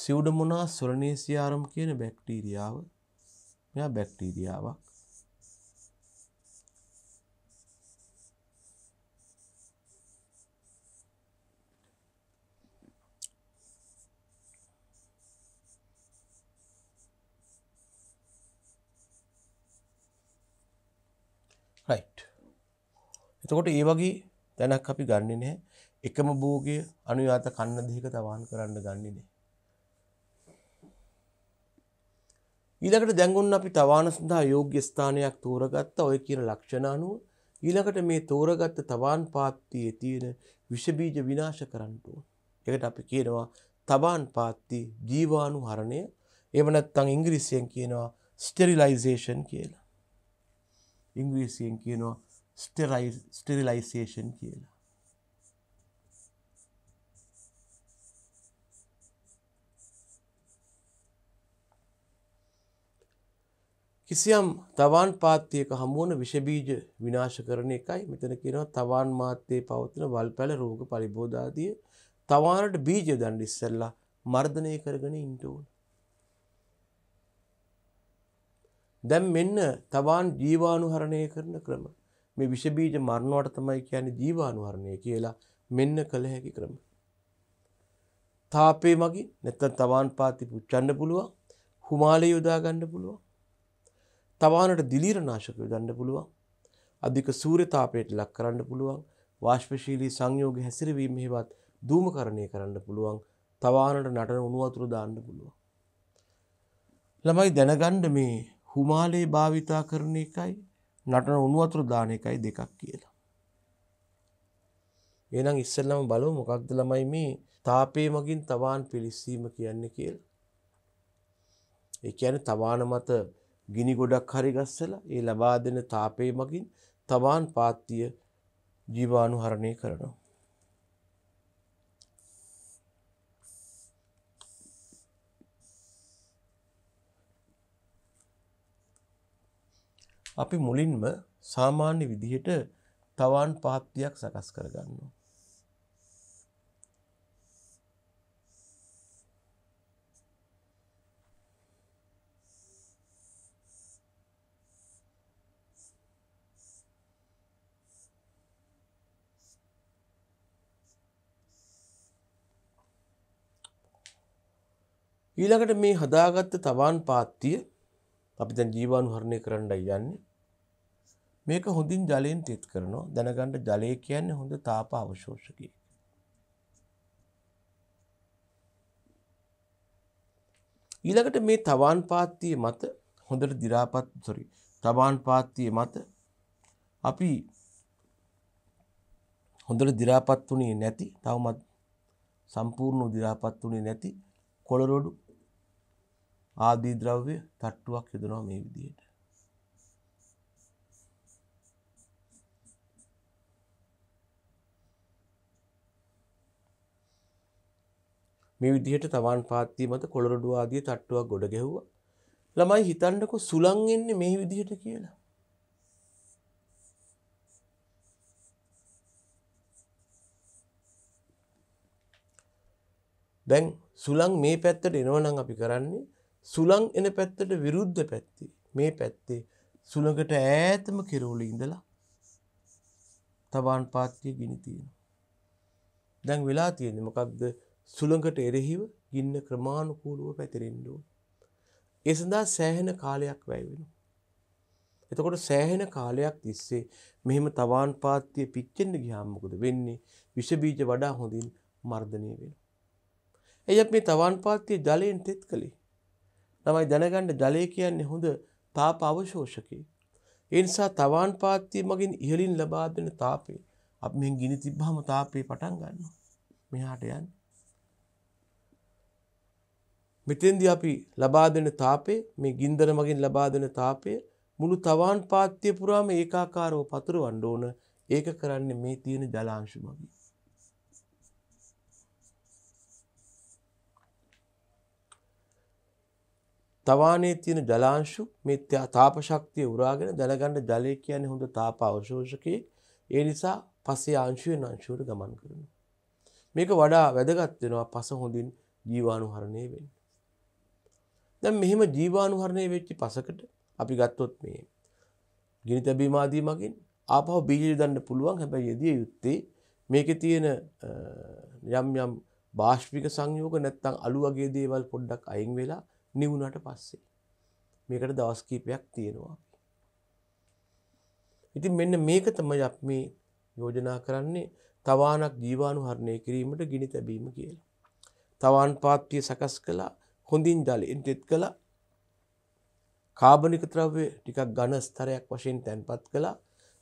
S1: සිව්ඩමුණා සුරනේසියාරම් කියන බැක්ටීරියාව මෙයා බැක්ටීරියාවක් එතකොට ඒ වගේ දැනක් අපි ගන්නෙ නැහැ. එකම භෝගය අනුයාත කන්න දෙක තවාන් කරන්න ගන්නෙ නැහැ. ඊළඟට දැන් ඔන්න අපි තවාන සඳහා යෝග්‍ය ස්ථානයක් තෝරගත්ත ඔය කියන ලක්ෂණ අනුව ඊළඟට මේ තෝරගත්ත තවාන් පාත්තියේ තියෙන විෂ බීජ විනාශ කරන්න ඕන. ඒකට අපි කියනවා තවාන් පාත්ති ජීවාණු හරණය. එහෙම නැත්නම් ඉංග්‍රීසියෙන් කියනවා ස්ටෙරිලයිසේෂන් කියලා. ඉංග්‍රීසියෙන් කියනවා ස්ටරිලයිසේෂන් කියලා. කිසියම් තවන් පාත්තියක හමුවන විෂබීජ විනාශ කරන එකයි මෙතන කියෙනවා තවන් මාත්‍යයේ පවතින වල් පැල රෝග පලිබෝධාදිය තවානට බීජ දණ්ඩ ඉස්සල්ලා මර්ධනය කරගෙන ඉන්ටෝන්. දැම් මෙන්න තවාන් ජීවානුහරණය කරන ක්‍රම මේ විෂ බීජ මරණයට තමයි කියන්නේ ජීවාණුහරණය කියලා මෙන්න කළ හැකි ක්‍රම. තාපේ මගින් නැත්නම් තවාන් පාති පුච්චන්න පුළුවන්. හුමාලේ යොදා ගන්න පුළුවන්. තවානට දිලීර නාශක යොදන්න පුළුවන්. අධික සූර්ය තාපයට ලක් කරන්න පුළුවන්. වාෂ්පශීලී සංයෝග හැසිරවීම හේවත් දූමකරණය කරන්න පුළුවන්. තවානට නටන උණු වතුර දාන්න පුළුවන්. ළමයි දැනගන්න මේ හුමාලේ භාවිතා කරන එකයි නටන උණු වතුර දාන එකයි දෙකක් කියලා. එහෙනම් ඉස්සෙල්ලම බලමු මොකක්ද ළමයි මේ තාපයේ මගින් තවාන් පිලිස්සීම කියන්නේ කියලා. ඒ කියන්නේ තවාන මත ගිනි ගොඩක් හරි ගස්සලා ඒ ලබා දෙන තාපයේ මගින් තවාන් පාත්‍ය ජීවාණු හරණය කරනවා. අපි මුලින්ම සාමාන්‍ය විදිහට තවන් පාත්තියක් සකස් කරගන්නවා. ඊළඟට මේ හදාගත්ත තවන් පාත්තිය අපි දැන් ජීවාණුහරණය කරන්නයි යන්නේ. මේක හොඳින් ජලයෙන් තෙත් කරනවා. දැනගන්න ජලය කියන්නේ හොඳ තාප අවශෝෂකයෙක්. ඊළඟට මේ තවාන් පාත්තිය මත හොඳට දිරාපත් සොරි තවාන් පාත්තිය මත අපි හොඳට දිරාපත් වුණේ නැති තවමත් සම්පූර්ණ දිරාපත් වුණේ නැති කොළරොඩු ආදී ද්‍රව්‍ය තට්ටුවක් යොදනවා මේ විදිහට. මේ විදිහට තවන් පාත්ති මත කොළරඩු ආදී තට්ටුවක් ගොඩ ගැහුවා. ළමයි හිතන්නකො සුළං එන්නේ මේ විදිහට කියලා. දැන් සුළං මේ පැත්තට එනවනම් අපි කරන්නේ සුළං එන පැත්තට විරුද්ධ පැත්තේ මේ පැත්තේ සුළඟට ඈතම කෙරවුල ඉඳලා තබාන් පාත්‍රය ගිනි තියෙන. දැන් වෙලා තියෙන මොකක්ද සුළඟට එරෙහිව ගින්න ක්‍රමාණුකූලුව පැතිරෙන්ඩෝ. ඒ සඳහා සෑහෙන කාලයක් වැැවෙන. එතකොට සෑහෙන කාලයක් තිස්සේ මෙහෙම තවාන් පාත්තිය පිච්චෙන්න්න ගිහාම්මකද වෙන්නේ විෂබීජ වඩා හොඳින් මර්ධනය වෙන. එයත් මේ තවාන් පාත්තිය ජලයෙන් තෙත් කළේ තමයි දැනගන්න ජලය කියන්නේ හොඳ තාප අවශෝෂකේ. ඒ නිසා තවාන් පාත්තිය මගින් ඉහළින් ලබා දෙන තාපේ අපි මෙන් ගිනි තිබ්බහම තාපේ පටන් ගන්නවා. මෙහාට යන්නේ. මෙතෙන්දී අපි ලබා දෙන තාපේ මේ ගින්දර මගින් ලබා දෙන තාපේ මුළු තවාන් පාත්‍ය පුරාම ඒකාකාරව පතුරවන්න ඕන. ඒක කරන්නේ මේ තියෙන ජලාංශ මගින්. තවානේ තියෙන ජලාංශු මේ තාපශක්තිය උරාගෙන දැනගන්න ජලය කියන්නේ හොඳ තාප අවශෝෂකයේ ඒ නිසා පසේ අංශුවෙන් අංශුවට ගමන් කරන. මේක වඩා වැදගත් වෙනවා පස හොඳින් ජීවානුහරණය වෙන්න. දැන් මෙහෙම ජීවානුහරණය වෙච්ච පසකට අපි ගත්තොත් මේ ගිනි තැබීම ආදී මගින් ආපහු බීජ දන්න පුළුවන් හැබැයි යෙදිය යුත්තේ මේකේ තියෙන යම් යම් බාෂ්පික සංයෝග නැත්තම් අලු වගේ දේවල් පොඩ්ඩක් අයින් වෙලා නිවුණට පස්සේ මේකට දවස්කීපයක් තියෙනවා ඉතින් මෙන්න මේක තමයි අප මේ යෝජනා කරන්නේ තවානක් ජීවාණු හරණය කිරීමට ගිනි තැබීම කියලා. තවාන් පාත්තිය සකස් කළා හොඳින් ජලයෙන් තෙත් කළා කාබනික ද්‍රව්‍ය ටිකක් ඝන ස්තරයක් වශයෙන් තැන්පත් කළා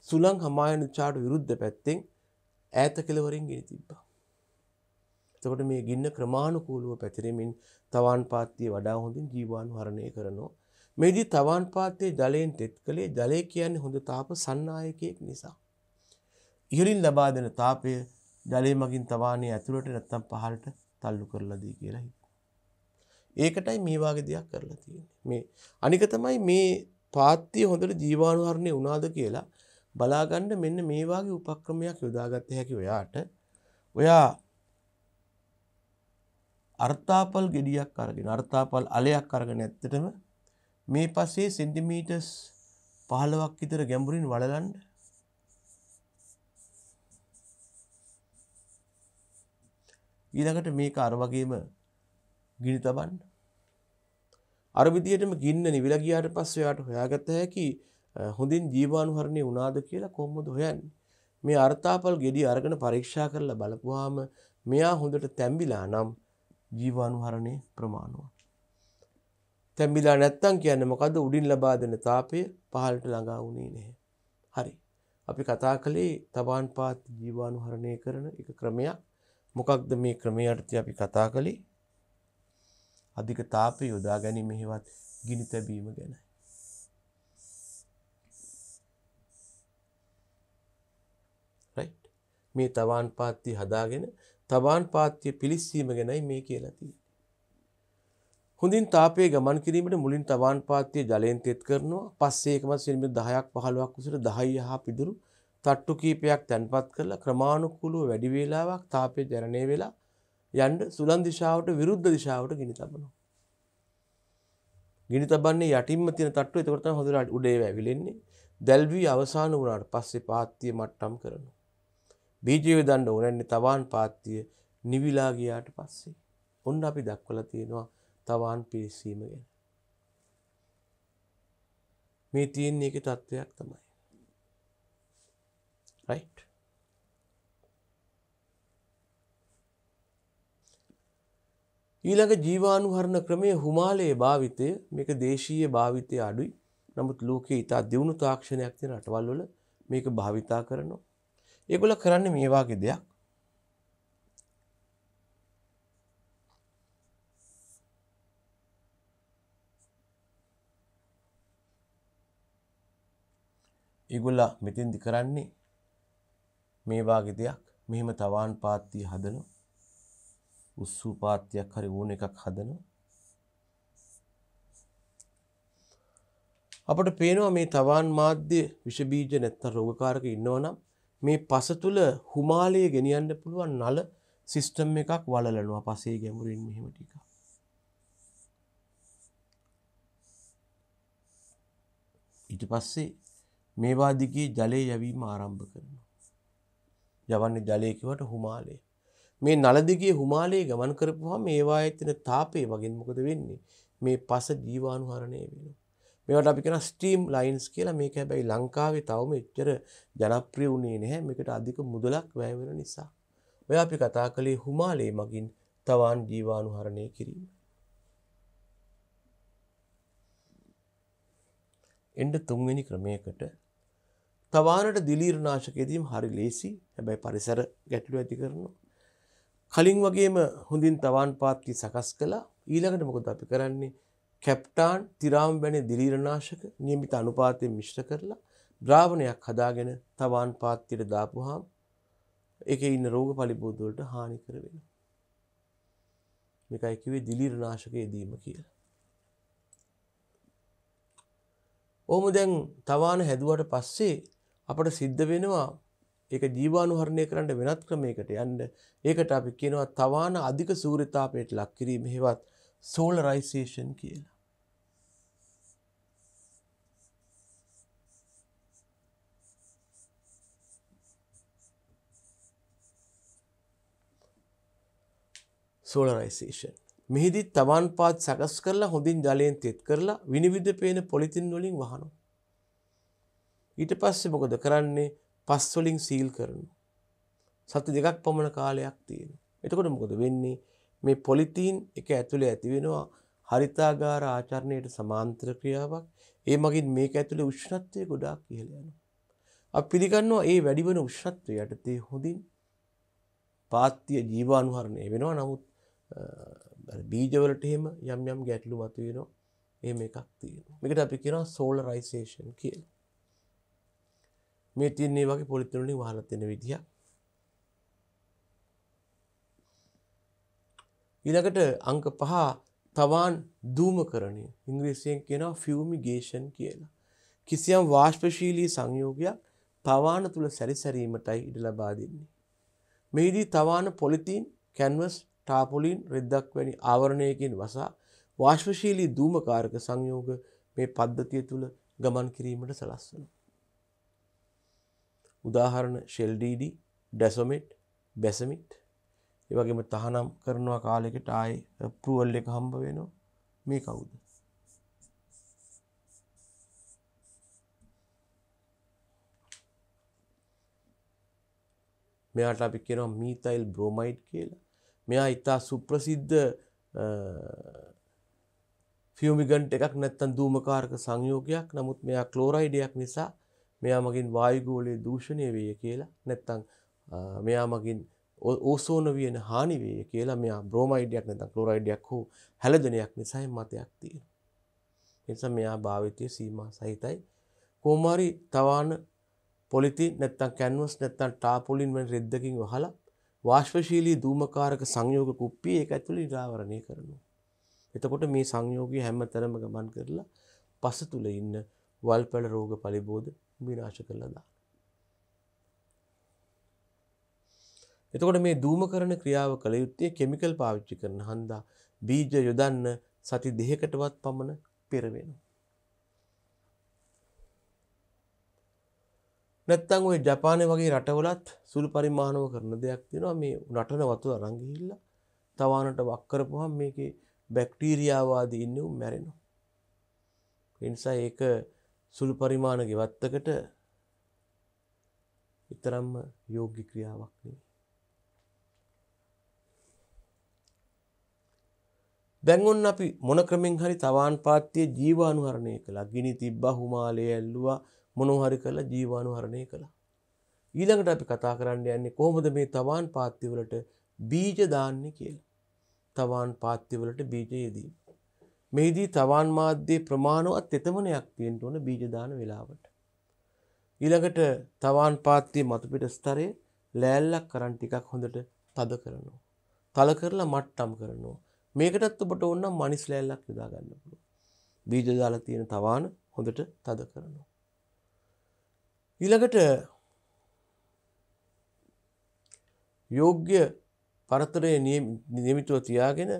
S1: සුළං හමායන චාට විරුද්ධ පැත්තෙන් ඈත කෙළවරින් ගිනි තිබ්බා. එතකොට මේ ගින්න ක්‍රමානුකූලව පැතිරෙමින් තවාන් පාත්තය වඩා හොඳින් ජීවාන් වරණය කරනවා. මෙදි තවාන් පාත්තේ ජලයෙන් තෙත් කළේ ජලය කියන්නේ හොඳ තාප සන්නායකයෙක් නිසා. ඉහලින් ලබාදෙන තාපය ජලය මගින් තවානය ඇතුළට නැත්තම් පහලට තල්ලු කරලදී කියලා හිත. ඒකටයි මේවාගේ දෙයක් කරලා තියෙන්නේ. මේ අනික තමයි මේ පාත්‍ය හොඳට ජීවාණුහරණය වුණාද කියලා බලාගන්න මෙන්න මේ වගේ උපක්‍රමයක් යොදාගත්ත හැකි ඔයාට. ඔයා අර්ථාපල් ගෙඩියක් අරගෙන අර්ථාපල් අලයක් අරගෙන ඇත්තටම මේ පස්සේ සෙන්ටිමීටස් පහළවක් විතර ගැඹුරින් වලලන්න ඊළඟට මේක අර වගේම ගිනි තබන්න අර විදියටම ගින්න නිවිලා ගියාට පස්සේ ඔයාට හොයාගත්ත හැකි හොඳින් ජීවාණුහරණය වුණාද කියලා කොහොමද හොයන්නේ මේ අර්ථාපල් ගෙඩි අරගෙන පරීක්ෂා කරලා බලපුවාම මෙයා හොඳට තැඹිලා නම් ජීවානුහරණය ප්‍රමාණුව. තැම්බිලා නැත්තං කියන්න මොකද උඩින් ලබා දෙන තාපය පහලට ළඟා වුණේ නැහැ. හරි. අපි කතා කළේ තබාන් පාත් ජීවානුහරණය කරන එක ක්‍රමයක් මොකක්ද මේ ක්‍රමය අර්ථය අපි කතා කළේ අධික තාපය යොදා ගැනීම හෙවත් ගිනි තැබීම ගැනයි. මේ තවාන් පාත්ති හදාගෙන තබාන් පාත්‍ය පිලිස්සීම ගැනයි මේ කියලා තියෙන්නේ. හොඳින් තාපයේ ගමන් කිරීමට මුලින් තබාන් පාත්‍ය ජලයෙන් තෙත් කරනවා. පස්සේ එකම සිරිමෙ 10ක් 15ක් උසට 10 යහ පිදුරු තට්ටු කීපයක් තැන්පත් කරලා ක්‍රමානුකූලව වැඩි වේලාවක් තාපයේ ජනනය වෙලා යන්න සුළං දිශාවට විරුද්ධ දිශාවට ගිනි තබනවා. ගිනි තබන්නේ යටින්ම තියෙන තට්ටුව. ඒකට තමයි හොඳට උඩේ වැවිලෙන්නේ. දැල්වි අවසන් වුණාට පස්සේ පාත්‍ය මට්ටම් කරනවා. බීජය දන්න ඕනන්නේ තවාන් පාත්තිය නිවිලා ගියාට පස්සේ. ඔන්න අපි දක්වලා තියෙනවා තවාන් පිරිසීම ගැන. මේ තියන්නේ එක තත්ත්වයක් තමයි. රයිට්. ඊළඟ ජීවානුහරණ ක්‍රමය හුමාලයේ භාවිතය මේක දේශීය භාවිතය අඩුයි නමුත් ලෝකයේ ඉතා දියුණු තාක්ෂණයක් තියෙන රටවල් වල මේක භාවිතා කරනවා ඒගොල්ල කරන්නේ මේ වාගේ දෙයක්. ඒගොල්ල මෙතෙන්දි කරන්නේ මේ වාගේ දෙයක්. මෙහෙම තවාන් පාත්තිය හදනවා. උස්සූ පාත්තියක් හරි ඕන එකක් හදනවා. අපට පේනවා මේ තවාන් මාධ්‍ය විෂබීජ නැත්තම් රෝගකාරක ඉන්නවනම් මේ පස තුළ හුමාලය ගෙනියන්න පුළුවන් නල සිිස්ටම් එකක් වලලනවා පසේ ගැමුරින් මෙහෙම ටික. ඉට පස්සේ මේවාදිගේ ජලය යැවීම ආරම්භ කරනවා. යවන්නේ ජලයකිවට හුමාලය. මේ නලදිගේ හුමාලයේ ගමන් කරපුහම ඒවා ඇතින තාපේ වගෙන් මොකද වෙන්නේ මේ පස ජීවානුහරණය වෙනවා. මේවට අපි කියන ස්ටීම් ලයින්ස් කියලා මේක හැබැයි ලංකාවේ තවම එච්චර ජනප්‍රිය වුණේ නැහැ මේකට අධික මුදලක් වැය වෙන නිසා. ඔය අපි කතා කළේ හුමාලේ මගින් තවාන් ජීවානුහරණය කිරීම. එන්න තුන්වෙනි ක්‍රමයකට තවානට දිලීරනාශකයදීම හරි ලේසි හැබැයි පරිසර ගැටලු ඇති කරනවා. කලින් වගේම හොඳින් තවාන් පාත්ති සකස් කලා ඊළඟට මොකද අපි කරන්නේ කැප්ටාන් තිරාම් වැනි දිරීරනාශක නියමිත අනුපාතයෙන් මිශ්‍ර කරලා ද්‍රාවණයක් හදාගෙන තවාන් පාත්තියට දාපුහාම් එක ඉන්න රෝග පලිබෝධවලට හානි කරවෙන. මේකයි කිවේ දිලිරනාශකයේ දීම කියලා. ඕම දැන් තවාන හැදුවට පස්සේ අපට සිද්ධ වෙනවා ඒක ජීවානුහරණය කරන්න වෙනත් ක්‍රමයකට යන්න ඒකට අපි කියනවා තවාන අධික සූරිතාපයට ලක්කිරීම හෙවත් සෝල රයිසේෂන් කියලා. සෝලරයිසේෂන්. මෙහිදී තමන් පාත් සකස් කරලා හොඳින් ජලයෙන් තෙත් කරලා විනිවිධ පේන පොලිතින් වලින් වහනු. ඊට පස්සේ මොකද කරන්නේ පස්වලින් සීල් කරනු. සති දෙකක් පමණ කාලයක් තියෙන. එතකොට මොකද වෙන්නේ මේ පොලිතීන් එක ඇතුළේ ඇතිවෙනවා හරිතාගාර ආචරණයට සමාන්ත්‍ර ක්‍රියාවක් ඒ මගින් මේක ඇතුළේ උෂ්ණත්වය ගොඩාක් ඉහළ යනවා. අපි පිළිගන්නවා ඒ වැඩිවන උෂ්ණත්වය යටතේ හොඳින් පාත්‍ය ජීවාණුහරණය වෙනවා නමුත් බීජවලට එහෙම යම් යම් ගැටලු මතුවෙනවා ඒ එකක් තියෙන මේකට අපි කියෙන සෝල රයිසේෂන් කියල මේ තින්නේ වගේ පොලිතරුණි වාලත්වෙන විදිිය ඉළඟට අංක පහ තවාන් දූම කරණය ඉංග්‍රීසියෙන් කෙනා ෆියමිගේෂන් කියලා කිසියම් වාශ්පශීලී සංයෝගයක් තවාන තුළ සැරිසැරීමටයි ඉඩ ලබා දෙන්නේ. මෙහිදී තවාන පොලිතින් කැන්වස් ටාපොලින් රෙද්දක් වැනි ආවරණයකින් වසා වාශ්වශීලී දූමකාරක සංයෝග මේ පද්ධතිය තුළ ගමන් කිරීමට සලස්වන. උදාහරණ ශෙල්ඩීඩි ඩැසොමෙට් බැසමිට් ඒවගේම තහනම් කරනවා කාලෙකට ආය පරුවල් එක හම්බ වෙනවා මේ කවුද. මෙයාට අපි කෙනවා මීතයිල් බ්‍රෝමයිඩ් කියලා මෙයා ඉතා සුප්‍රසිද්ධ ෆියමිගන්ට එකක් නැත්තන් දූමකාරක සංයෝගයක් නමුත් මෙයා කලෝරයිඩයක් නිසා මෙයා මගින් වායගෝලයේ දූෂණය වේය කියලා නැත්තං මෙයා මගින් ඕසෝන වියන හානිවේ කියලා මෙයා බ්‍රෝමයිඩයක් නැතන් කලෝරයිඩයක් හෝ හැලදනයක් නිසයි මතයක් තියෙන. නිසා මෙයා භාවිතය සීමා සහිතයි කෝමාරි තවාන පොලිති නැත්තන් කැන්වස් නැත්තන් ටාපොලින් වෙන් රෙද්දකින් වහලා වාශ්වශීලී දූමකාරක සංයෝග කුප්පිය ඒක ඇතුළේ නිරාවරණය කරනවා. එතකොට මේ සංයෝගය හැම තැනම ගමන් කරලා පස තුල ඉන්න වල්පැළ රෝග පරිබෝධ විනාශ කරලා දානවා. එතකොට මේ දූමකරණ ක්‍රියාව කළ යුත්තේ කෙමිකල් පාවිච්චි කරන හන්දා බීජ යොදන්න සති දෙකකටවත් පමණ පෙර වෙනවා. නැත්තං ඔය ජපානය වගේ රටවලත් සුළු පරිමාණව කරන දෙයක් තියෙනවා මේ නටන වතු අරංගිහිල්ලා තවානට වක්කරපුහම් මේක බැක්ටීරියාවාදී ඉන්න මැරෙනවා. එනිසා ඒක සුළු පරිමාණ ගෙවත්තකට ඉතරම්ම යෝගි ක්‍රියාවක් නේ. දැන්ඔන්න අපි මොන ක්‍රමෙන් හරි තවාන් පාත්තිය ජීවානුහරණය කළ ගිනි තිබ්බ හුමාලය ඇල්ලවා මොනොහරි කළ ජීවානුහරණය කළා. ඊළඟට අපි කතා කරන්න යන්නේ කොහොමද මේ තවාන් පාත්තිවලට බීජ දාන්නේ කියලා. තවාන් පාත්තිවලට බීජ යෙදීම. මෙහිදී තවාන් මාධ්‍යයේ ප්‍රමාණවත් තෙතමනයක් තියෙන්න ඕන බීජ දාන වෙලාවට. ඊළඟට තවාන් පාත්තියේ මතුපිට ස්තරයේ ලෑල්ලක් කරන් ටිකක් හොඳට තද කරනවා. තල කරලා මට්ටම් කරනවා. මේකටත් ඔබට ඕන නම් මනිස් ලෑල්ලක් යොදා ගන්න පුළුවන්. බීජ දාලා තියෙන තවාන හොඳට තද කරනවා. ඊළඟට යෝග්‍ය පරතරය නියමිතුව තියාගෙන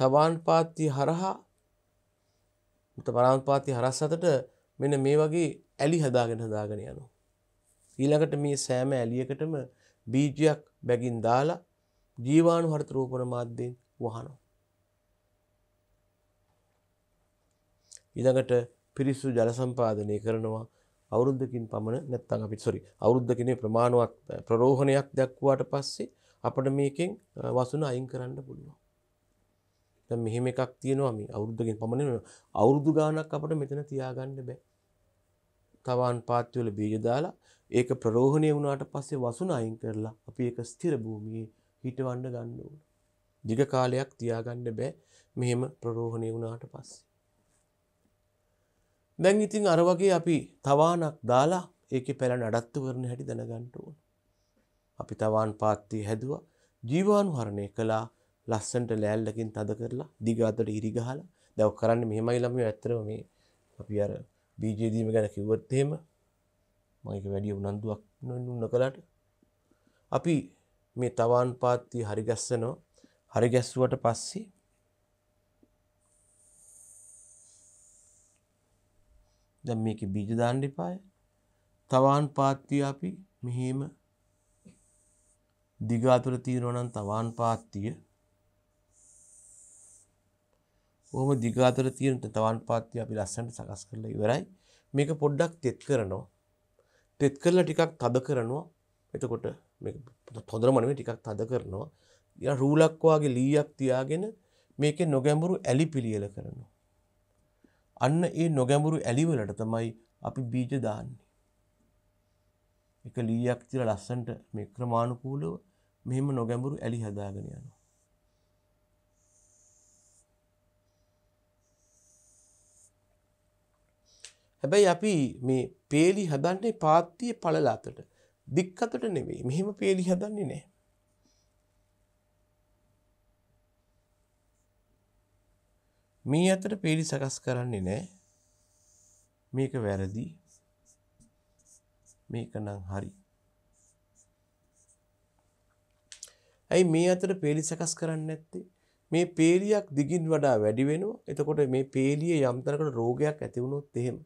S1: තවාන්පාත්ති හරහා පරාන්පාති හරස් අතට මෙන මේ වගේ ඇලි හදාගෙන හදාගෙන යනු. ඊළඟට මේ සෑම ඇලියකටම බීජයක් බැගින් දාලා ජීවාණු හරතරෝපන මාධ්‍යයෙන් වහනු. ඉළඟට පිරිස්සු ජලසම්පාදනය කරනවා අවුරුද්දකින් පමණ නැත්තම් අපිට සොරි අවුරුද්දකිනේ ප්‍රමාණවත් ප්‍රරෝහණයක් දක්වාට පස්සේ අපිට මේකෙන් වසුන අයින් කරන්න පුළුවන්. දැන් මෙහෙම එකක් තියෙනවා මේ අවුරුද්දකින් පමණ නෙවෙයි අවුරුදු ගාණක් අපිට මෙතන තියාගන්න බෑ. තවාන් පාත්‍ය වල බීජ දාලා ඒක ප්‍රරෝහණය වුණාට පස්සේ වසුන අයින් කරලා අපි ඒක ස්ථිර භූමියේ හිටවන්න ගන්න ඕන. දිග කාලයක් තියාගන්න බෑ මෙහෙම ප්‍රරෝහණය වුණාට පස්සේ. දැන් ඉතින් අර වගේ අපි තවානක් දාලා ඒකේ පැල නඩත්තු කරන හැටි දැනගන්න ඕන. අපි තවාන් පාත්තිය හැදුවා ජීවාණුහරණය කළා ලස්සන්ට ලෑල්ලකින් තද කරලා දිග අතට ඉරි ගහලා දැන් කරන්න මෙහෙමයි ළමයි ඇත්තටම මේ අපි අර බීජේ දීම ගැන කිව්වොත් එහෙම මම ඒක වැඩි උනන්දුවක් නුන්න කළාට අපි මේ තවාන් පාත්තිය හරි ගැස්සනවා හරි ගැස්සුවට පස්සේ දැන් මේකේ බීජ දාන්න එපාය. තවාන් පාත්තිය අපි මෙහෙම දිග අතුර තියෙනවා නම් තවාන් පාත්තිය. ඔහොම දිග අතුර තියෙන තවාන් පාත්තිය අපි ලස්සනට සකස් කරලා ඉවරයි. මේක පොඩ්ඩක් තෙත් කරනවා. තෙත් කරලා ටිකක් තද කරනවා. එතකොට මේක හොඳටම නෙමෙයි ටිකක් තද කරනවා. ඊට රූලක් වගේ ලීයක් තියාගෙන මේකේ නොගැඹුරු ඇලි පිළියෙල කරනවා. අන්න ඒ නොගැඹුරු ඇලිවලට තමයි අපි බීජ දාන්නේ. එක ලීයක් තිර ලස්සන්ට මේ ක්‍රමානුකූලව මෙහෙම නොගැඹුරු ඇලි හදාගෙන යනවා. හැබැයි අපි මේ පේලි හදන්නේ පාත්තිය පළලාතට දික් අතට නෙවෙයි මෙහෙම පේලි හදන්නේ නැහැ. මේ අතර පේලි සකස් කරන්නේ නෑ මේක වැරදි මේක නම් හරි ඇයි මේ අතර පේලි සකස් කරන්න ඇත්තේ මේ පේලියක් දිගින් වඩා වැඩි වෙනවා එතකොට මේ පේලිය යම්තරකට රෝගයක් ඇති වුණොත් එහෙම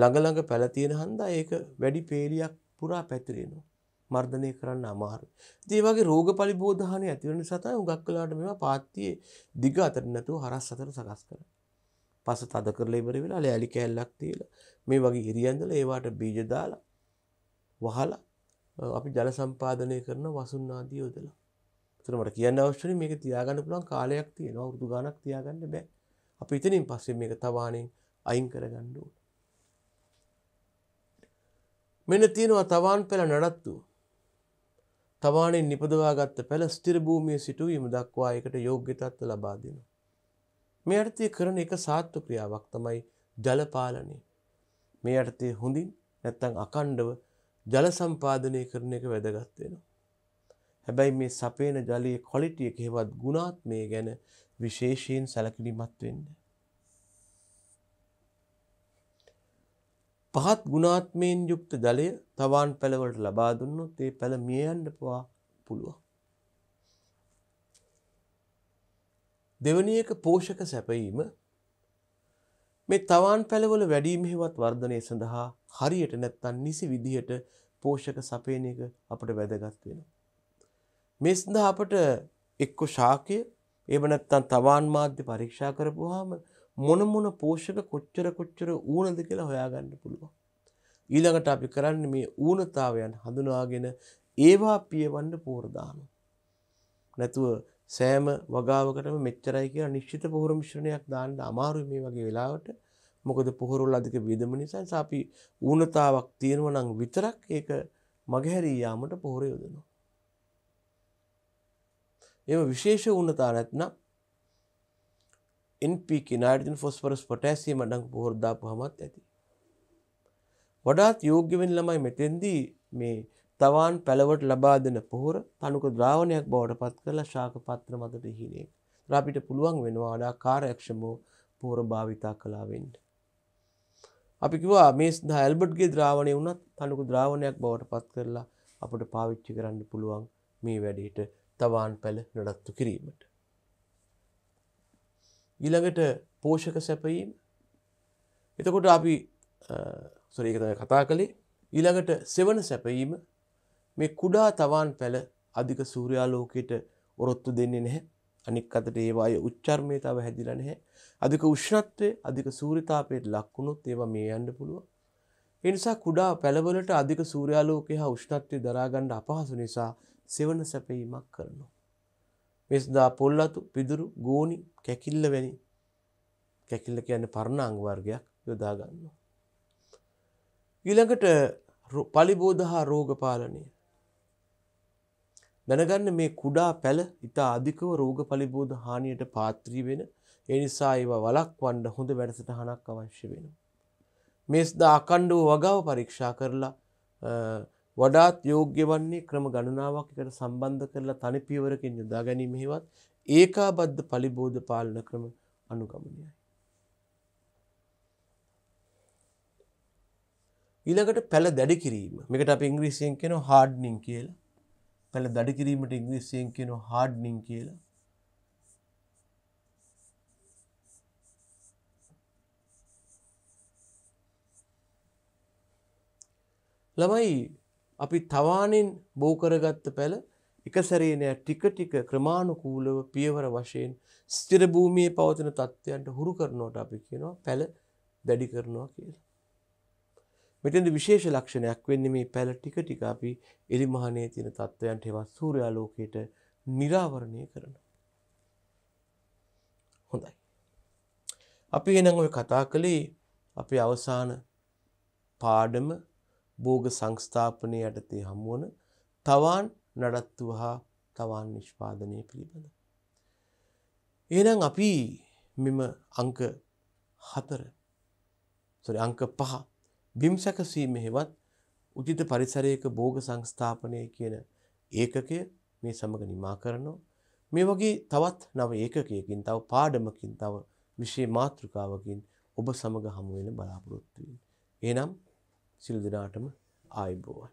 S1: ළඟ ළඟ පැල තියෙන හන්දා ඒක වැඩි පේලියක් පුරා පැතිරෙනවා මර්ධනය කරන්න අමාරු. ඒ වගේ රෝග පරිබෝධහනය ඇතිවන සතයි හුඟක් කලාට මෙම පාත්තියේ දිග අතර නැතුව හරස් අතර සකස් කර. පස තද කරලා ඉවර වෙලා ඇලි කෑල්ලක් තියලා මේ වගේ ඉරියන්දල ඒවාට බීජ දාලා වහලා අපි ජල සම්පාදනය කරන වසුන් ආදී යොදලා. ඒතර මට කියන්න අවශ්‍ය නැහැ මේක තියාගන්න පුළුවන් කාලයක් තියෙනවා වෘතු ගණක් තියාගන්න බෑ. අපි ඉතින් පස්සේ මේක තවාණෙන් අයින් කරගන්න ඕන. මෙන්න තියෙනවා තවාන් පෙළ නඩත්තුව තවානෙන් නිපදවාගත්ත පැළ ස්තිරභූමිය සිටුවීම දක්වා එකට යෝග්‍යතත්ව ලබා දෙන. මේ අර්ථය කරන එක සාත්තු ක්‍රියාවක් තමයි ජලපාලනය. මේ අර්ථය හොඳින් නැත්තං අකණ්ඩව ජල සම්පාදනය කරන එක වැදගත්වෙන. හැබැයි මේ සපේන ජලයේ කොලිටිය කෙහෙවත් ගුණාත්මය ගැන විශේෂයෙන් සැලකිලිමත් වෙන්න. පහත් ගුණාත්මයෙන් යුක්ත ජලය තවාන් පැළවලට ලබා දුන්නොත් ඒ පැළ මිය යන්න පවා පුළුවන්. දෙවැනි එක පෝෂක සැපයීම මේ තවාන් පැළවල වැඩිම හේවත් වර්ධනය සඳහා හරියට නැත්නම් නිසි විදිහට පෝෂක සපයන එක අපට වැදගත් වෙනවා. මේ සඳහා අපට එක්ක ශාකය එහෙම නැත්නම් තවාන් මාධ්‍ය පරීක්ෂා කරපුවාම මොන මොන පෝෂක කොච්චර කොච්චර ඌනද කියලා හොයාගන්න පුළුවන්. ඊළඟට අපි කරන්න මේ ඌනතාවයන් හඳුනාගෙන ඒවා පියවන්න පෝරදාන. නැතුව සෑම වගාවකටම මෙච්චරයි කිය නිශ්චිත පොහොර මිශ්‍රණයක් දාන්න අමාරු මේ වගේ වෙලාවට මොකද පොහොරුල් අධික විදම නිසා සාපි ඌනතාවක් තියෙනව නම් විතරක් ඒක මගහැරී යාමට පොහොර යොදනවා. එම විශේෂ ඌනතා නැත්නම් එන්පික නයිඩජන් ෆොස්පරස් පොටෑසියම අඩංගු පොහොර දාපු හමත් ඇති. වඩාත් යෝග්‍යවෙන් ළමයි මෙතෙන්දී මේ තවාන් පැළවට ලබා දෙන පොහොර තනුක ද්‍රාවණයක් බවට පත් කරලා ශාක පත්‍ර මතට හිනේ. රාපිට පුළුවන් වෙනවා අඩා කාරයක්ක්ෂමෝ පෝර භාවිතා කලාවෙන්න. අපිකිවා මේ සඳහා ඇල්බට්ගේ ද්‍රාවණය වුණත් තනුක ද්‍රාවණයක් බවට පත් කරලා අපට පාවිච්චි කරන්න පුළුවන් මේ වැඩට තවාන් පැළ නඩත්තු කිරීමට. ඊළඟට පෝෂක සැපයීම එතකොට අපි සොරේකතය කතා කළේ ඊළඟට සෙවන සැපයීම මේ කුඩා තවාන් පැළ අධික සූරයාලෝකයට ඔරොත්තු දෙන්නේ නැහැ අනික් අතට ඒවාය උච්චර්මය තව හැදිලා නැහැ අධික උෂ්ණත්වය අධික සූරිතාපයට ලක්වුණොත් ඒවා මේ යන්න පුළුව එනිසා කුඩා පැළවලට අධික සූරයාලෝකය හා උෂ්ණත්වය දරාගණ්ඩ අපහසු නිසා සෙවන සැපයීමක් කරනවා මෙස්දා පොල්ලතු පිදුරු ගෝනි කැකිල්ල වැනි කැකිල්ල කියන්න පරණ අංවර්ගයක් යොදා ගන්න. ඊළඟට පලිබෝධ හා රෝගපාලනය දැනගන්න මේ කුඩා පැල ඉතා අධිකව රෝග පලිබෝධ හානියට පාත්‍රී වෙන එනිසා ඒවා වලක් වන්ඩ හොඳ වැඩසට හනක් අවශ්‍ය වෙන. මේස්දා අකණ්ඩුව වගාව පරීක්ෂා කරලා වඩාත් යෝග්‍ය වන්නේ ක්‍රම ගණනාවක් එකට සම්බන්ධ කරලා තනි පියවරකින් යොදා ගැනීම හේවත් ඒකාබද්ධ පරිබෝධ පාලන ක්‍රම අනුගමනයයි. ඊළඟට පැල දැඩි කිරීම. මේකට අපි ඉංග්‍රීසියෙන් කියනවා hardening කියලා. පැල දඩි කිරීමට ඉංග්‍රීසියෙන් කියනවා hardening කියලා. ළමයි අපි තවානෙන් බෝ කරගත්ත පැල එක සැරේ නෑ ටික ටික ක්‍රමානුකූලව පියවර වශයෙන් ස්ථිර භූමියේ පවතින තත්ත්වයන්ට හුරු කරනවට අපි කියනවා පැල දැඩි කරනවා කියලා. මෙතෙන්ද විශේෂ ලක්ෂණයක් වෙන්නේ මේ පැල ටික ටික අපි එලිමහනේ තියෙන තත්ත්වයන්ට හෙවත් සූර්යාලෝකයට निराවරණය කරනවා. හොඳයි. අපි එහෙනම් ওই කතා කළේ අපේ අවසාන පාඩම භෝග සංස්ථාපනය යටතේ හමුවන තවාන් නඩත්තුව හා තවාන් නිෂ්පාදනය පිළිබඳ. එහෙනම් අපි මෙම අංක හතර සොරි අංක පහ බිම් සැකසීම හෙවත් උචිත පරිසරයක භෝග සංස්ථාපනය කියන ඒකකය මේ සමඟ නිමා කරනවා. මේ වගේ තවත් නව ඒකකයකින් තව පාඩමකින් තව විශෂය මාතෘකාවකින් ඔබ සමඟ හමුවෙන බලාපොරොත්තුවෙන්. එනම් සිල් දිනාටම ආයුබෝවන්